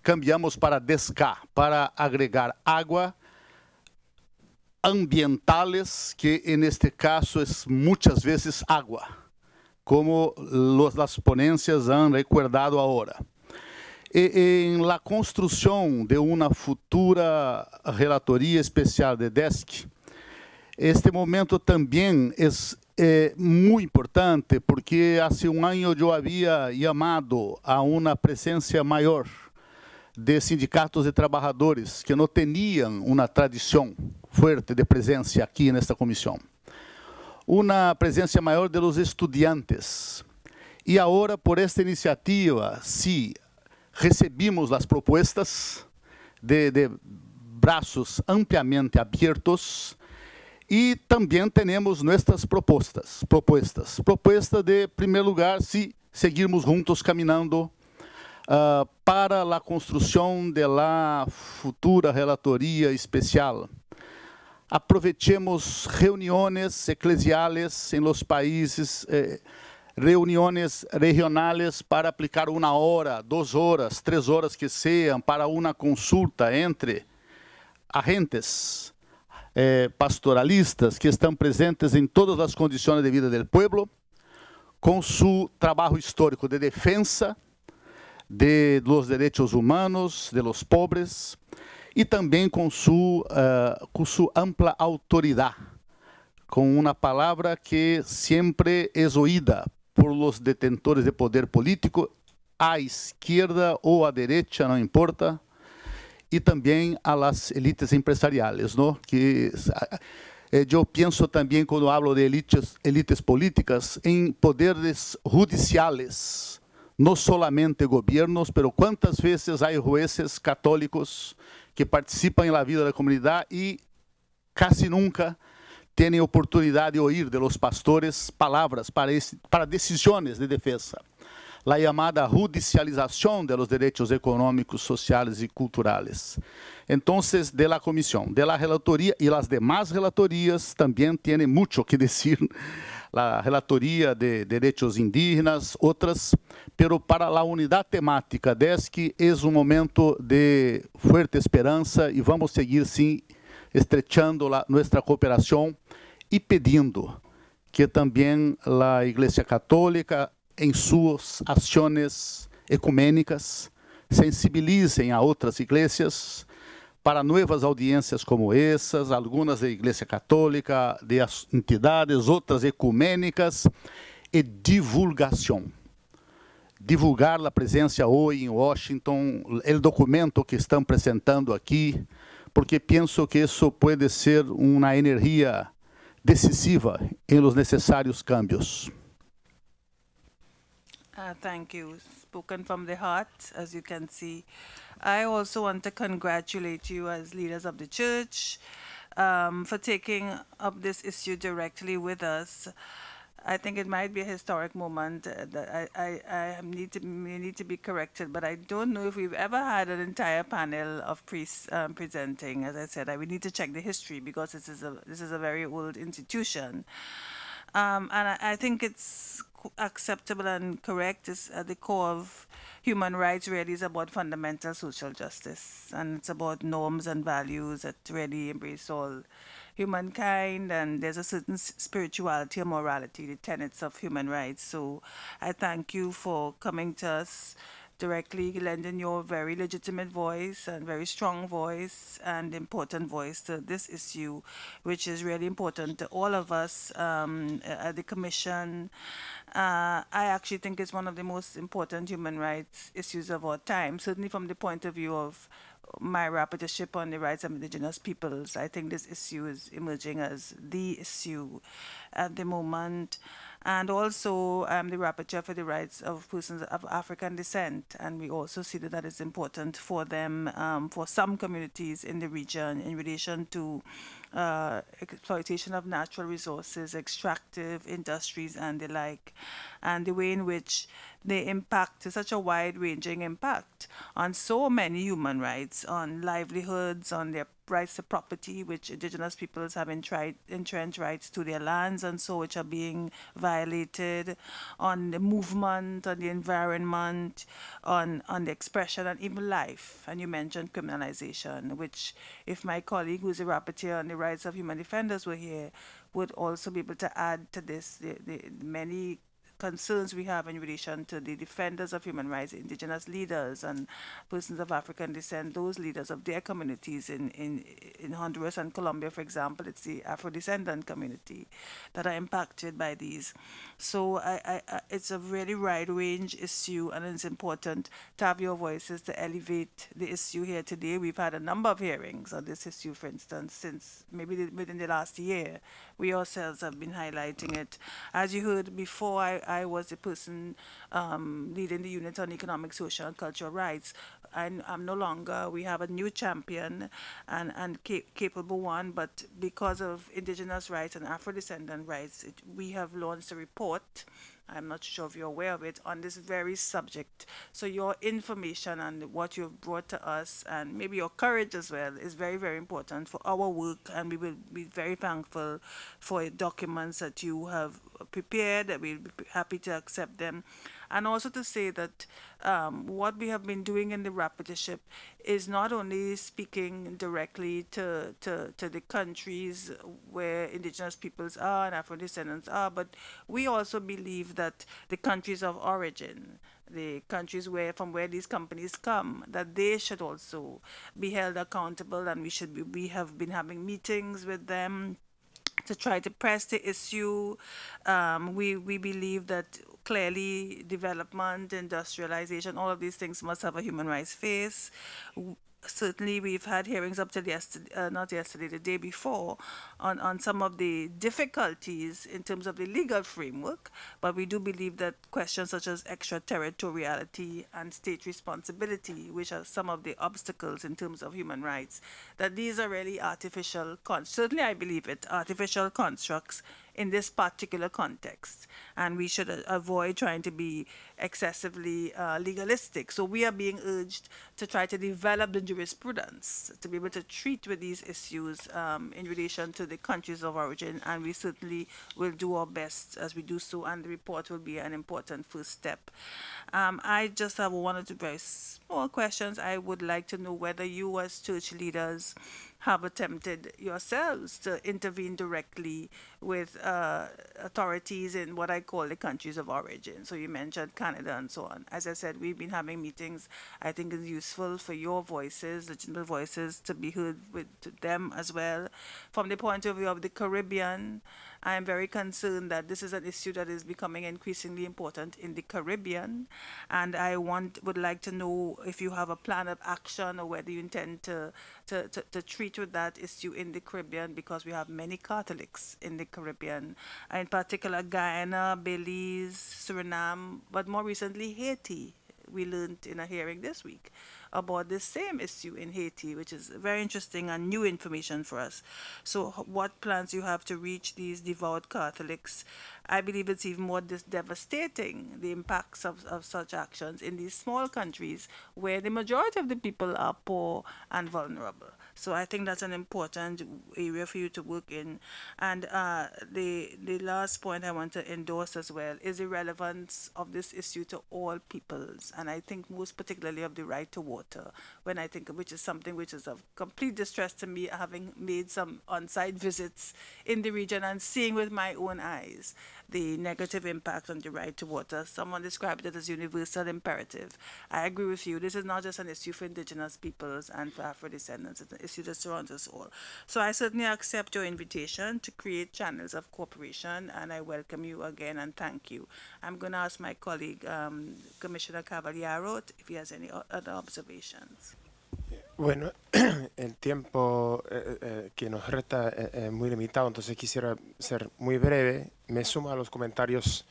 cambiamos para descar, para agregar água ambientales, que em este caso é muitas vezes agua, como los, las ponencias han recordado agora. em la construção de uma futura relatoria especial de DESC, este momento também é, é eh, muito importante, porque há um ano eu havia chamado a uma presença maior de sindicatos de trabalhadores que não tinham uma tradição forte de presença aqui nesta comissão. Uma presença maior de los estudantes. E agora, por esta iniciativa, se recebimos as propostas de, de braços ampliamente abertos e também temos nossas propostas, propostas. Proposta de, em primeiro lugar, se seguirmos juntos caminhando uh, para a construção de la futura relatoria especial. aproveitemos reuniões eclesiales em los países, eh, reuniões regionais para aplicar uma hora, duas horas, três horas que sejam para uma consulta entre agentes eh, pastoralistas que estão presentes em todas as condições de vida do povo, com seu trabalho histórico de defesa de los derechos humanos de los pobres e também com sua, uh, eh, com sua ampla autoridade, com uma palavra que sempre é oída por los detentores de poder político, à esquerda ou à direita, não importa, e também a las elites empresariais, não? Que eh, eu penso também quando hablo de elites, elites políticas em poderes judiciais não solamente governos, pero quantas vezes há jueces católicos que participam em la vida da comunidade e casi nunca têm oportunidade de ouvir de los pastores palavras para, para decisões de defesa La llamada judicialização de los derechos económicos, sociais e culturales. Entonces, de la comisión, de la relatoría e las demás relatorías también tiene mucho que decir la Relatoria de Direitos Indígenas, outras, pero para a unidade temática DESC, que é um momento de forte esperança e vamos seguir, sim, estrechando la, nossa cooperação e pedindo que também a Igreja Católica, em suas ações ecumênicas, sensibilizem a outras igrejas para novas audiências como essas, algumas da Igreja Católica, de entidades, outras ecumênicas, e divulgação. Divulgar a presença hoje em Washington, o documento que estão apresentando aqui, porque penso que isso pode ser uma energia decisiva em los necessários cambios. Uh, thank you. Spoken from the heart, as you can see. I also want to congratulate you as leaders of the church um, for taking up this issue directly with us. I think it might be a historic moment uh, that I, I, I need to may need to be corrected, but I don't know if we've ever had an entire panel of priests um, presenting. As I said, I, we need to check the history because this is a this is a very old institution, um, and I, I, think it's acceptable and correct. It's at uh, the core of human rights really is about fundamental social justice and it's about norms and values that really embrace all humankind and there's a certain spirituality or morality, the tenets of human rights. So I thank you for coming to us directly lending your very legitimate voice and very strong voice and important voice to this issue, which is really important to all of us um, uh, at the Commission. Uh, I actually think it's one of the most important human rights issues of our time, certainly from the point of view of my rapporteurship on the rights of indigenous peoples. I think this issue is emerging as the issue at the moment and also um, the rapporteur for the rights of persons of African descent. And we also see that that is important for them, um, for some communities in the region in relation to uh, exploitation of natural resources, extractive industries, and the like, and the way in which they impact such a wide ranging impact on so many human rights, on livelihoods, on their rights to property, which indigenous peoples have entried, entrenched rights to their lands and so which are being violated, on the movement, on the environment, on, on the expression and even life. And you mentioned criminalization, which if my colleague who's a rapporteur on the rights of human defenders were here, would also be able to add to this the, the many concerns we have in relation to the defenders of human rights, indigenous leaders and persons of African descent, those leaders of their communities in, in, in Honduras and Colombia, for example, it's the Afro-descendant community that are impacted by these. So I, I, I, it's a really wide range issue and it's important to have your voices to elevate the issue here today. We've had a number of hearings on this issue, for instance, since maybe the, within the last year. We ourselves have been highlighting it. As you heard before, I, I was the person um, leading the unit on economic, social, and cultural rights. I'm, I'm no longer. We have a new champion and, and cap capable one, but because of indigenous rights and Afro-descendant rights, it, we have launched a report I'm not sure if you're aware of it, on this very subject. So your information and what you've brought to us and maybe your courage as well is very, very important for our work and we will be very thankful for documents that you have prepared. We'll be happy to accept them and also to say that um, what we have been doing in the rapporteurship is not only speaking directly to, to, to the countries where indigenous peoples are and Afro descendants are, but we also believe that the countries of origin, the countries where from where these companies come, that they should also be held accountable, and we should be, we have been having meetings with them to try to press the issue. Um, we, we believe that clearly development, industrialization, all of these things must have a human rights face certainly we've had hearings up till yesterday, uh, not yesterday, the day before, on, on some of the difficulties in terms of the legal framework, but we do believe that questions such as extraterritoriality and state responsibility, which are some of the obstacles in terms of human rights, that these are really artificial, certainly I believe it, artificial constructs in this particular context. And we should uh, avoid trying to be excessively uh, legalistic. So we are being urged to try to develop the jurisprudence to be able to treat with these issues um, in relation to the countries of origin. And we certainly will do our best as we do so. And the report will be an important first step. Um, I just have one or two very small questions. I would like to know whether you, as church leaders, have attempted yourselves to intervene directly with uh, authorities in what I call the countries of origin. So you mentioned Canada and so on. As I said, we've been having meetings. I think it's useful for your voices, legitimate voices, to be heard with them as well. From the point of view of the Caribbean, I am very concerned that this is an issue that is becoming increasingly important in the Caribbean, and I want would like to know if you have a plan of action or whether you intend to to, to, to treat with that issue in the Caribbean because we have many Catholics in the Caribbean, in particular Guyana, Belize, Suriname, but more recently Haiti we learned in a hearing this week about this same issue in Haiti, which is very interesting and new information for us. So, what plans you have to reach these devout Catholics? I believe it's even more devastating the impacts of, of such actions in these small countries where the majority of the people are poor and vulnerable. So I think that's an important area for you to work in. And uh, the the last point I want to endorse as well is the relevance of this issue to all peoples, and I think most particularly of the right to water. When I think, which is something which is of complete distress to me, having made some on-site visits in the region and seeing with my own eyes the negative impact on the right to water. Someone described it as universal imperative. I agree with you. This is not just an issue for indigenous peoples and for Afro-descendants. It's an issue that surrounds us all. So I certainly accept your invitation to create channels of cooperation, and I welcome you again and thank you. I'm going to ask my colleague, um, Commissioner Cavaliero, if he has any other observations. Bueno, el tiempo eh, eh, eh, que nos resta es muy limitado, entonces quisiera ser muy breve. Me sumo a los comentarios,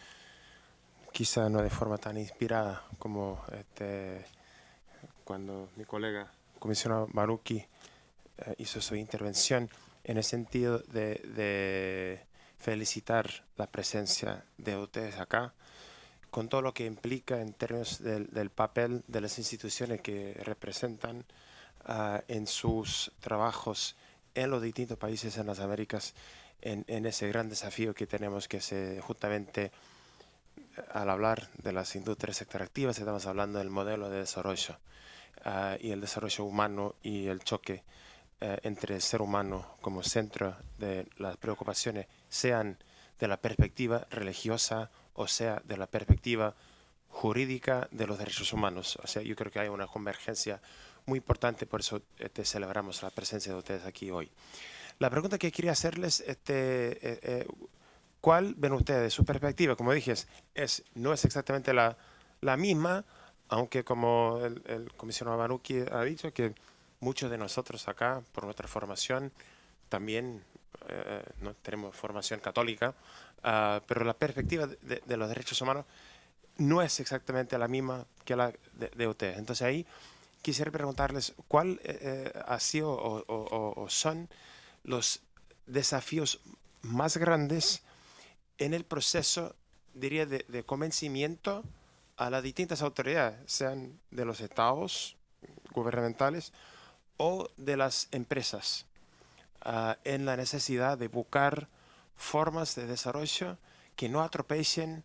quizá no de forma tan inspirada como este, cuando mi colega, comisionado Maruki, hizo su intervención, en el sentido de, felicitar la presencia de ustedes acá con todo lo que implica en términos del papel de las instituciones que representan Ah, en sus trabajos en los distintos países en las Américas en, ese gran desafío que tenemos que hacer justamente al hablar de las industrias extractivas estamos hablando del modelo de desarrollo ah, y el desarrollo humano y el choque eh, entre el ser humano como centro de las preocupaciones sean de la perspectiva religiosa o sea de la perspectiva jurídica de los derechos humanos. O sea, yo creo que hay una convergencia muy importante, por eso te este, celebramos la presencia de ustedes aquí hoy. La pregunta que quería hacerles, este, eh, eh, ¿cuál ven ustedes? Su perspectiva, como dije, es, no es exactamente la, la, misma, aunque como el, el comisionado Banuki ha dicho, que muchos de nosotros acá, por nuestra formación, también eh, no tenemos formación católica, ah, pero la perspectiva de, los derechos humanos no es exactamente la misma que la de ustedes. Entonces ahí quisiera preguntarles cuál eh, eh, ha sido o, son los desafíos más grandes en el proceso, diría, de, convencimiento a las distintas autoridades, sean de los estados gubernamentales o de las empresas, ah, en la necesidad de buscar formas de desarrollo que no atropellen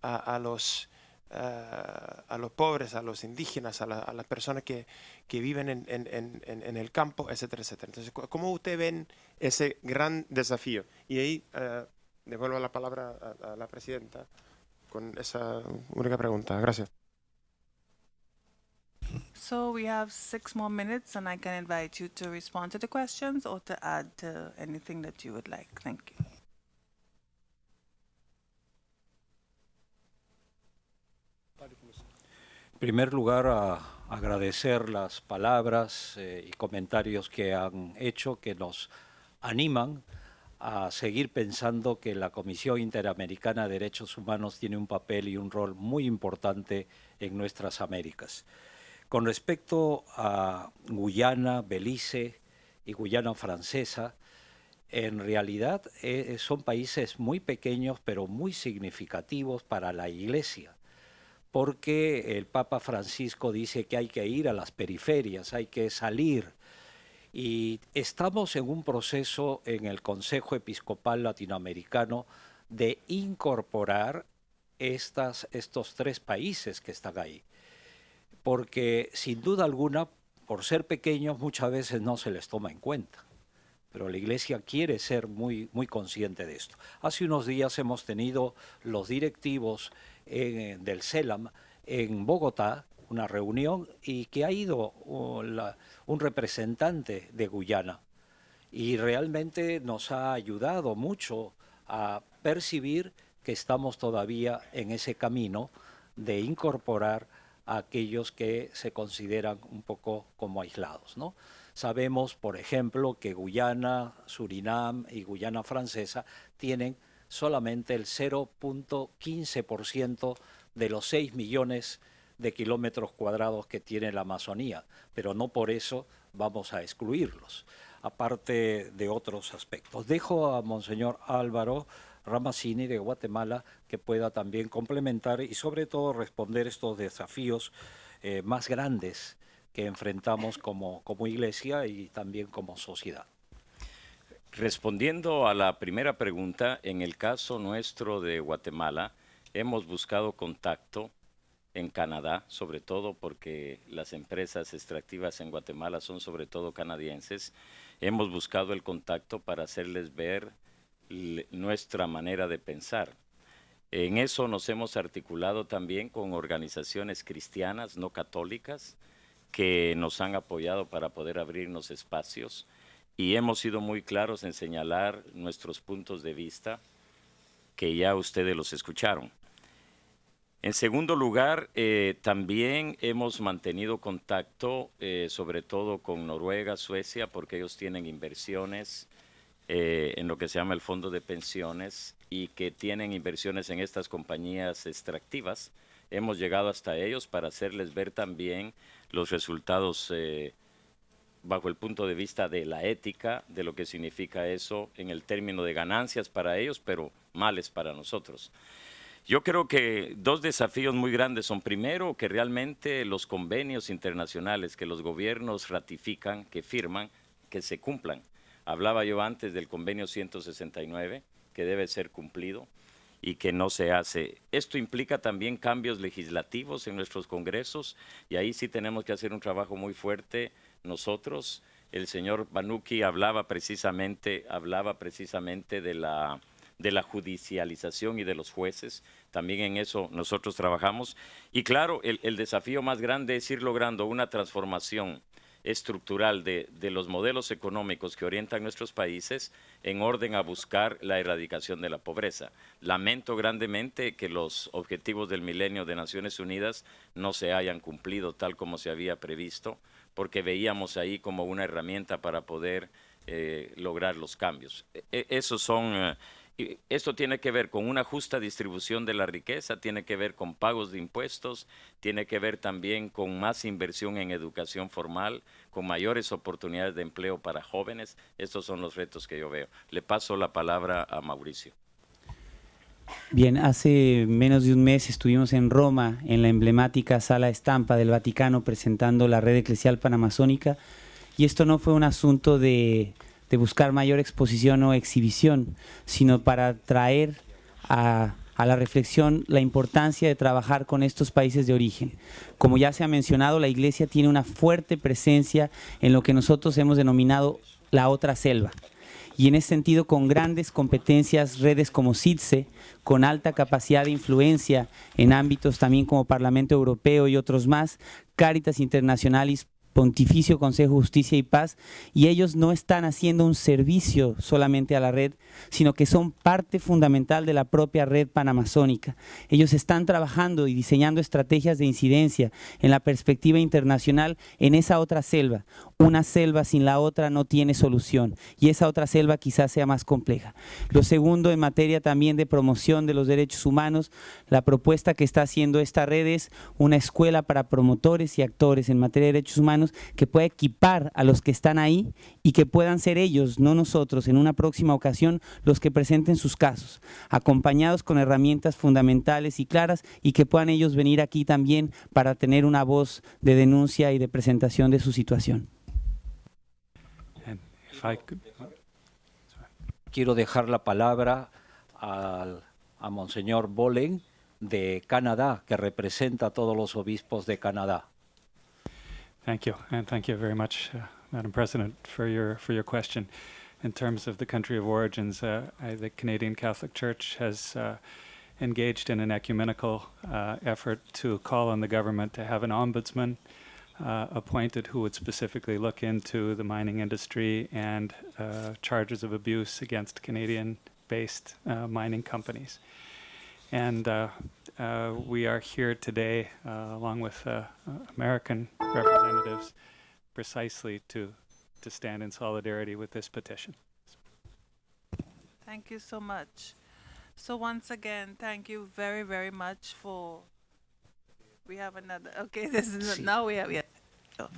a los uh, a los pobres, a los indígenas, a, a las personas que, que viven en, en, el campo, etcétera, etcétera. Entonces, ¿cómo usted ven ese gran desafío? Y ahí uh, devuelvo la palabra a, la presidenta con esa única pregunta. Gracias. So we have six more minutes, and I can invite you to respond to the questions or to add anything that you would like. Thank you. En primer lugar, agradecer las palabras eh, y comentarios que han hecho, que nos animan a seguir pensando que la Comisión Interamericana de Derechos Humanos tiene un papel y un rol muy importante en nuestras Américas. Con respecto a Guyana, Belice y Guyana francesa, en realidad eh, son países muy pequeños pero muy significativos para la Iglesia porque el Papa Francisco dice que hay que ir a las periferias, hay que salir. Y estamos en un proceso en el Consejo Episcopal Latinoamericano de incorporar estas, estos tres países que están ahí. Porque sin duda alguna, por ser pequeños, muchas veces no se les toma en cuenta pero la Iglesia quiere ser muy, muy consciente de esto. Hace unos días hemos tenido los directivos eh, del CELAM en Bogotá, una reunión, y que ha ido uh, un representante de Guyana. Y realmente nos ha ayudado mucho a percibir que estamos todavía en ese camino de incorporar a aquellos que se consideran un poco como aislados, ¿no? Sabemos, por ejemplo, que Guyana, Surinam y Guyana Francesa tienen solamente el 0.15% de los 6 millones de kilómetros cuadrados que tiene la Amazonía, pero no por eso vamos a excluirlos, aparte de otros aspectos. Dejo a Monseñor Álvaro Ramacini de Guatemala que pueda también complementar y sobre todo responder estos desafíos eh, más grandes que enfrentamos como, como iglesia y también como sociedad. Respondiendo a la primera pregunta, en el caso nuestro de Guatemala, hemos buscado contacto en Canadá, sobre todo porque las empresas extractivas en Guatemala son sobre todo canadienses. Hemos buscado el contacto para hacerles ver nuestra manera de pensar. En eso nos hemos articulado también con organizaciones cristianas, no católicas, que nos han apoyado para poder abrirnos espacios y hemos sido muy claros en señalar nuestros puntos de vista que ya ustedes los escucharon. En segundo lugar, eh, también hemos mantenido contacto eh, sobre todo con Noruega, Suecia, porque ellos tienen inversiones eh, en lo que se llama el fondo de pensiones y que tienen inversiones en estas compañías extractivas. Hemos llegado hasta ellos para hacerles ver también los resultados eh, bajo el punto de vista de la ética, de lo que significa eso en el término de ganancias para ellos, pero males para nosotros. Yo creo que dos desafíos muy grandes son, primero, que realmente los convenios internacionales que los gobiernos ratifican, que firman, que se cumplan. Hablaba yo antes del convenio 169, que debe ser cumplido y que no se hace. Esto implica también cambios legislativos en nuestros congresos y ahí sí tenemos que hacer un trabajo muy fuerte nosotros. El señor Banuki hablaba precisamente, hablaba precisamente de la, de la judicialización y de los jueces. También en eso nosotros trabajamos. Y claro, el, el desafío más grande es ir logrando una transformación estructural de, los modelos económicos que orientan nuestros países en orden a buscar la erradicación de la pobreza. Lamento grandemente que los objetivos del milenio de Naciones Unidas no se hayan cumplido tal como se había previsto, porque veíamos ahí como una herramienta para poder eh, lograr los cambios. E, e, esos son... Eh, esto tiene que ver con una justa distribución de la riqueza, tiene que ver con pagos de impuestos, tiene que ver también con más inversión en educación formal, con mayores oportunidades de empleo para jóvenes. Estos son los retos que yo veo. Le paso la palabra a Mauricio. Bien, hace menos de un mes estuvimos en Roma, en la emblemática sala estampa del Vaticano, presentando la red eclesial panamazónica. Y esto no fue un asunto de de buscar mayor exposición o exhibición, sino para traer a, la reflexión la importancia de trabajar con estos países de origen. Como ya se ha mencionado, la Iglesia tiene una fuerte presencia en lo que nosotros hemos denominado la otra selva. Y en ese sentido, con grandes competencias, redes como CITSE, con alta capacidad de influencia en ámbitos también como Parlamento Europeo y otros más, Cáritas Internacionales... Pontificio Consejo Justicia y Paz, y ellos no están haciendo un servicio solamente a la red, sino que son parte fundamental de la propia red panamazónica. Ellos están trabajando y diseñando estrategias de incidencia en la perspectiva internacional en esa otra selva. Una selva sin la otra no tiene solución, y esa otra selva quizás sea más compleja. Lo segundo, en materia también de promoción de los derechos humanos, la propuesta que está haciendo esta red es una escuela para promotores y actores en materia de derechos humanos que pueda equipar a los que están ahí y que puedan ser ellos, no nosotros, en una próxima ocasión los que presenten sus casos, acompañados con herramientas fundamentales y claras y que puedan ellos venir aquí también para tener una voz de denuncia y de presentación de su situación. Quiero dejar la palabra al, a Monseñor Bolen de Canadá, que representa a todos los obispos de Canadá. Thank you, and thank you very much, uh, Madam President, for your for your question. In terms of the country of origins, uh, I, the Canadian Catholic Church has uh, engaged in an ecumenical uh, effort to call on the government to have an ombudsman uh, appointed who would specifically look into the mining industry and uh, charges of abuse against Canadian-based mining companies. And uh, we are here today uh, along with uh, American representatives precisely to, to stand in solidarity with this petition. Thank you so much. So once again, thank you very, very much for, we have another, okay, this is, sí. now we have, yeah. oh.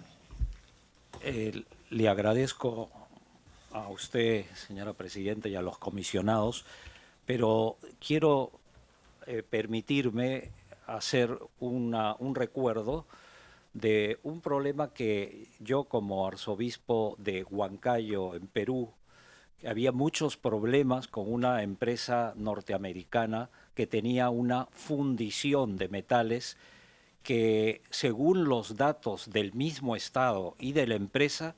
eh, le agradezco a usted, señora Presidenta, y a los comisionados, pero quiero Eh, permitirme hacer un recuerdo de un problema que yo como arzobispo de Huancayo, en Perú, había muchos problemas con una empresa norteamericana que tenía una fundición de metales que según los datos del mismo Estado y de la empresa,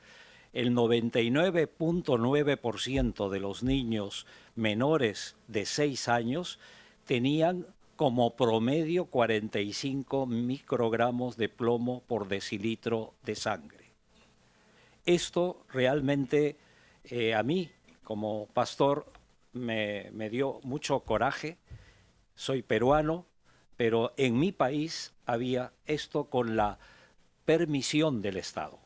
el 99.9% de los niños menores de 6 años tenían como promedio 45 microgramos de plomo por decilitro de sangre. Esto realmente eh, a mí, como pastor, me, me dio mucho coraje. Soy peruano, pero en mi país había esto con la permisión del Estado.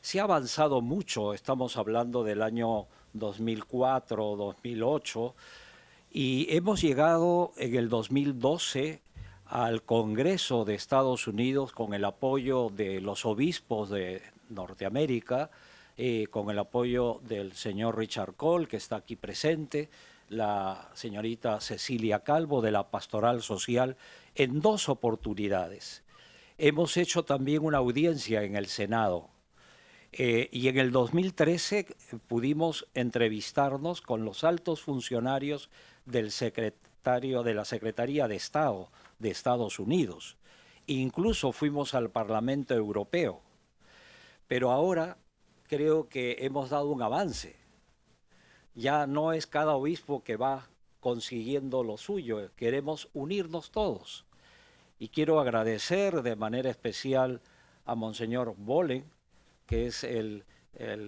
Se ha avanzado mucho, estamos hablando del año 2004, 2008 y hemos llegado en el 2012 al Congreso de Estados Unidos con el apoyo de los obispos de Norteamérica, eh, con el apoyo del señor Richard Cole, que está aquí presente, la señorita Cecilia Calvo de la Pastoral Social, en dos oportunidades. Hemos hecho también una audiencia en el Senado eh, y en el 2013 eh, pudimos entrevistarnos con los altos funcionarios del secretario de la Secretaría de Estado de Estados Unidos. Incluso fuimos al Parlamento Europeo. Pero ahora creo que hemos dado un avance. Ya no es cada obispo que va consiguiendo lo suyo, queremos unirnos todos. Y quiero agradecer de manera especial a Monseñor Bolen, que es el,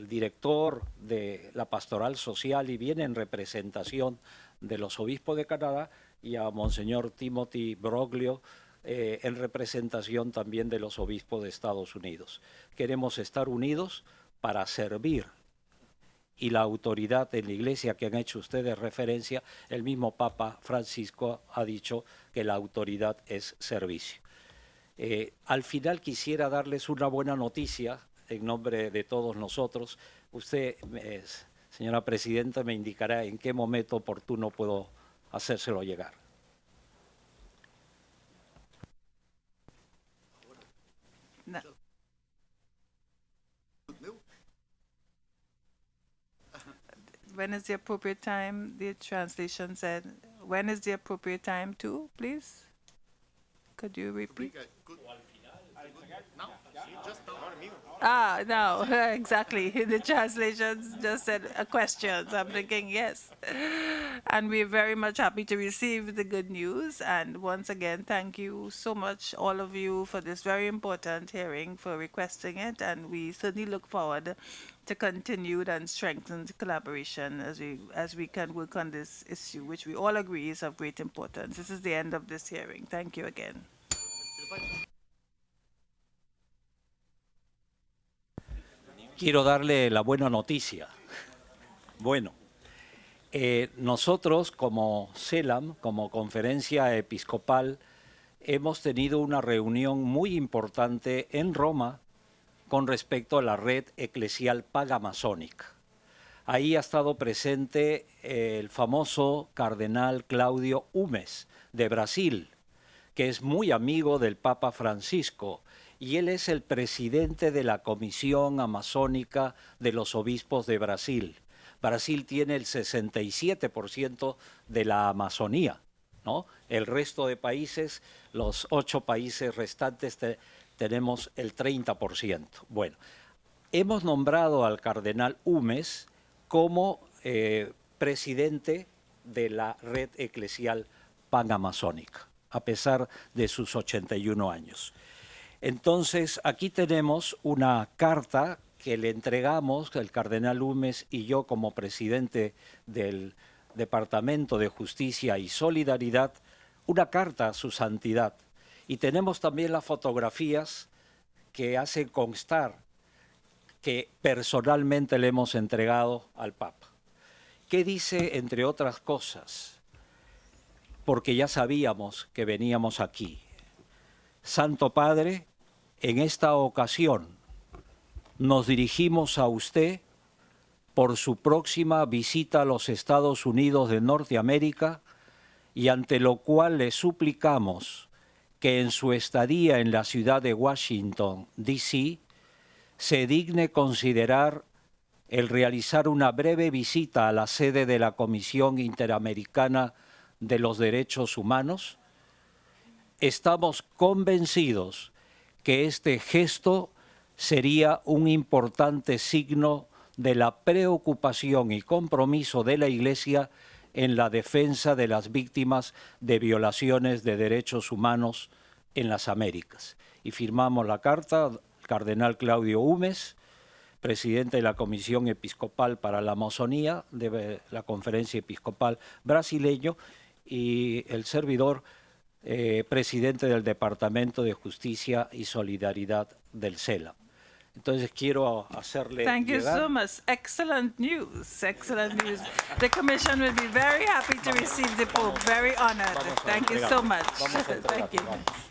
director de la Pastoral Social y viene en representación de los obispos de Canadá, y a Monseñor Timothy Broglio, eh, en representación también de los obispos de Estados Unidos. Queremos estar unidos para servir. Y la autoridad en la iglesia que han hecho ustedes referencia, el mismo Papa Francisco ha dicho que la autoridad es servicio. Eh, al final quisiera darles una buena noticia en nombre de todos nosotros. Usted, eh, señora presidenta, me indicará en qué momento oportuno puedo hacérselo llegar. When is the appropriate time? The translation said, when is the appropriate time to, please? Could you repeat? Ah, no, exactly. The translations just said a question. So I'm thinking, yes. And we're very much happy to receive the good news. And once again, thank you so much, all of you, for this very important hearing, for requesting it. And we certainly look forward to continued and strengthened collaboration as we, as we can work on this issue, which we all agree is of great importance. This is the end of this hearing. Thank you again. quiero darle la buena noticia. Bueno, eh, nosotros como CELAM, como Conferencia Episcopal, hemos tenido una reunión muy importante en Roma con respecto a la red eclesial pagamasónica. Ahí ha estado presente eh, el famoso cardenal Claudio Humes de Brasil, que es muy amigo del Papa Francisco y él es el presidente de la Comisión Amazónica de los Obispos de Brasil. Brasil tiene el 67% de la Amazonía, ¿no? El resto de países, los ocho países restantes, tenemos el 30%. Bueno, hemos nombrado al cardenal Humes como eh, presidente de la red eclesial panamazónica, a pesar de sus 81 años. Entonces, aquí tenemos una carta que le entregamos, el cardenal Lumes y yo como presidente del Departamento de Justicia y Solidaridad, una carta a su santidad. Y tenemos también las fotografías que hacen constar que personalmente le hemos entregado al Papa. ¿Qué dice, entre otras cosas? Porque ya sabíamos que veníamos aquí. Santo Padre, en esta ocasión nos dirigimos a usted por su próxima visita a los Estados Unidos de Norteamérica y ante lo cual le suplicamos que en su estadía en la ciudad de Washington, D.C., se digne considerar el realizar una breve visita a la sede de la Comisión Interamericana de los Derechos Humanos? Estamos convencidos que este gesto sería un importante signo de la preocupación y compromiso de la Iglesia en la defensa de las víctimas de violaciones de derechos humanos en las Américas. Y firmamos la carta, el cardenal Claudio Humes, presidente de la Comisión Episcopal para la Amazonía, de la Conferencia Episcopal Brasileño, y el servidor eh, presidente del Departamento de Justicia y Solidaridad del CELA. Entonces quiero hacerle Thank you llegar. so much. Excellent news. Excellent news. The commission will be very happy to receive the Pope. Very honored. Thank you so much. Thank you.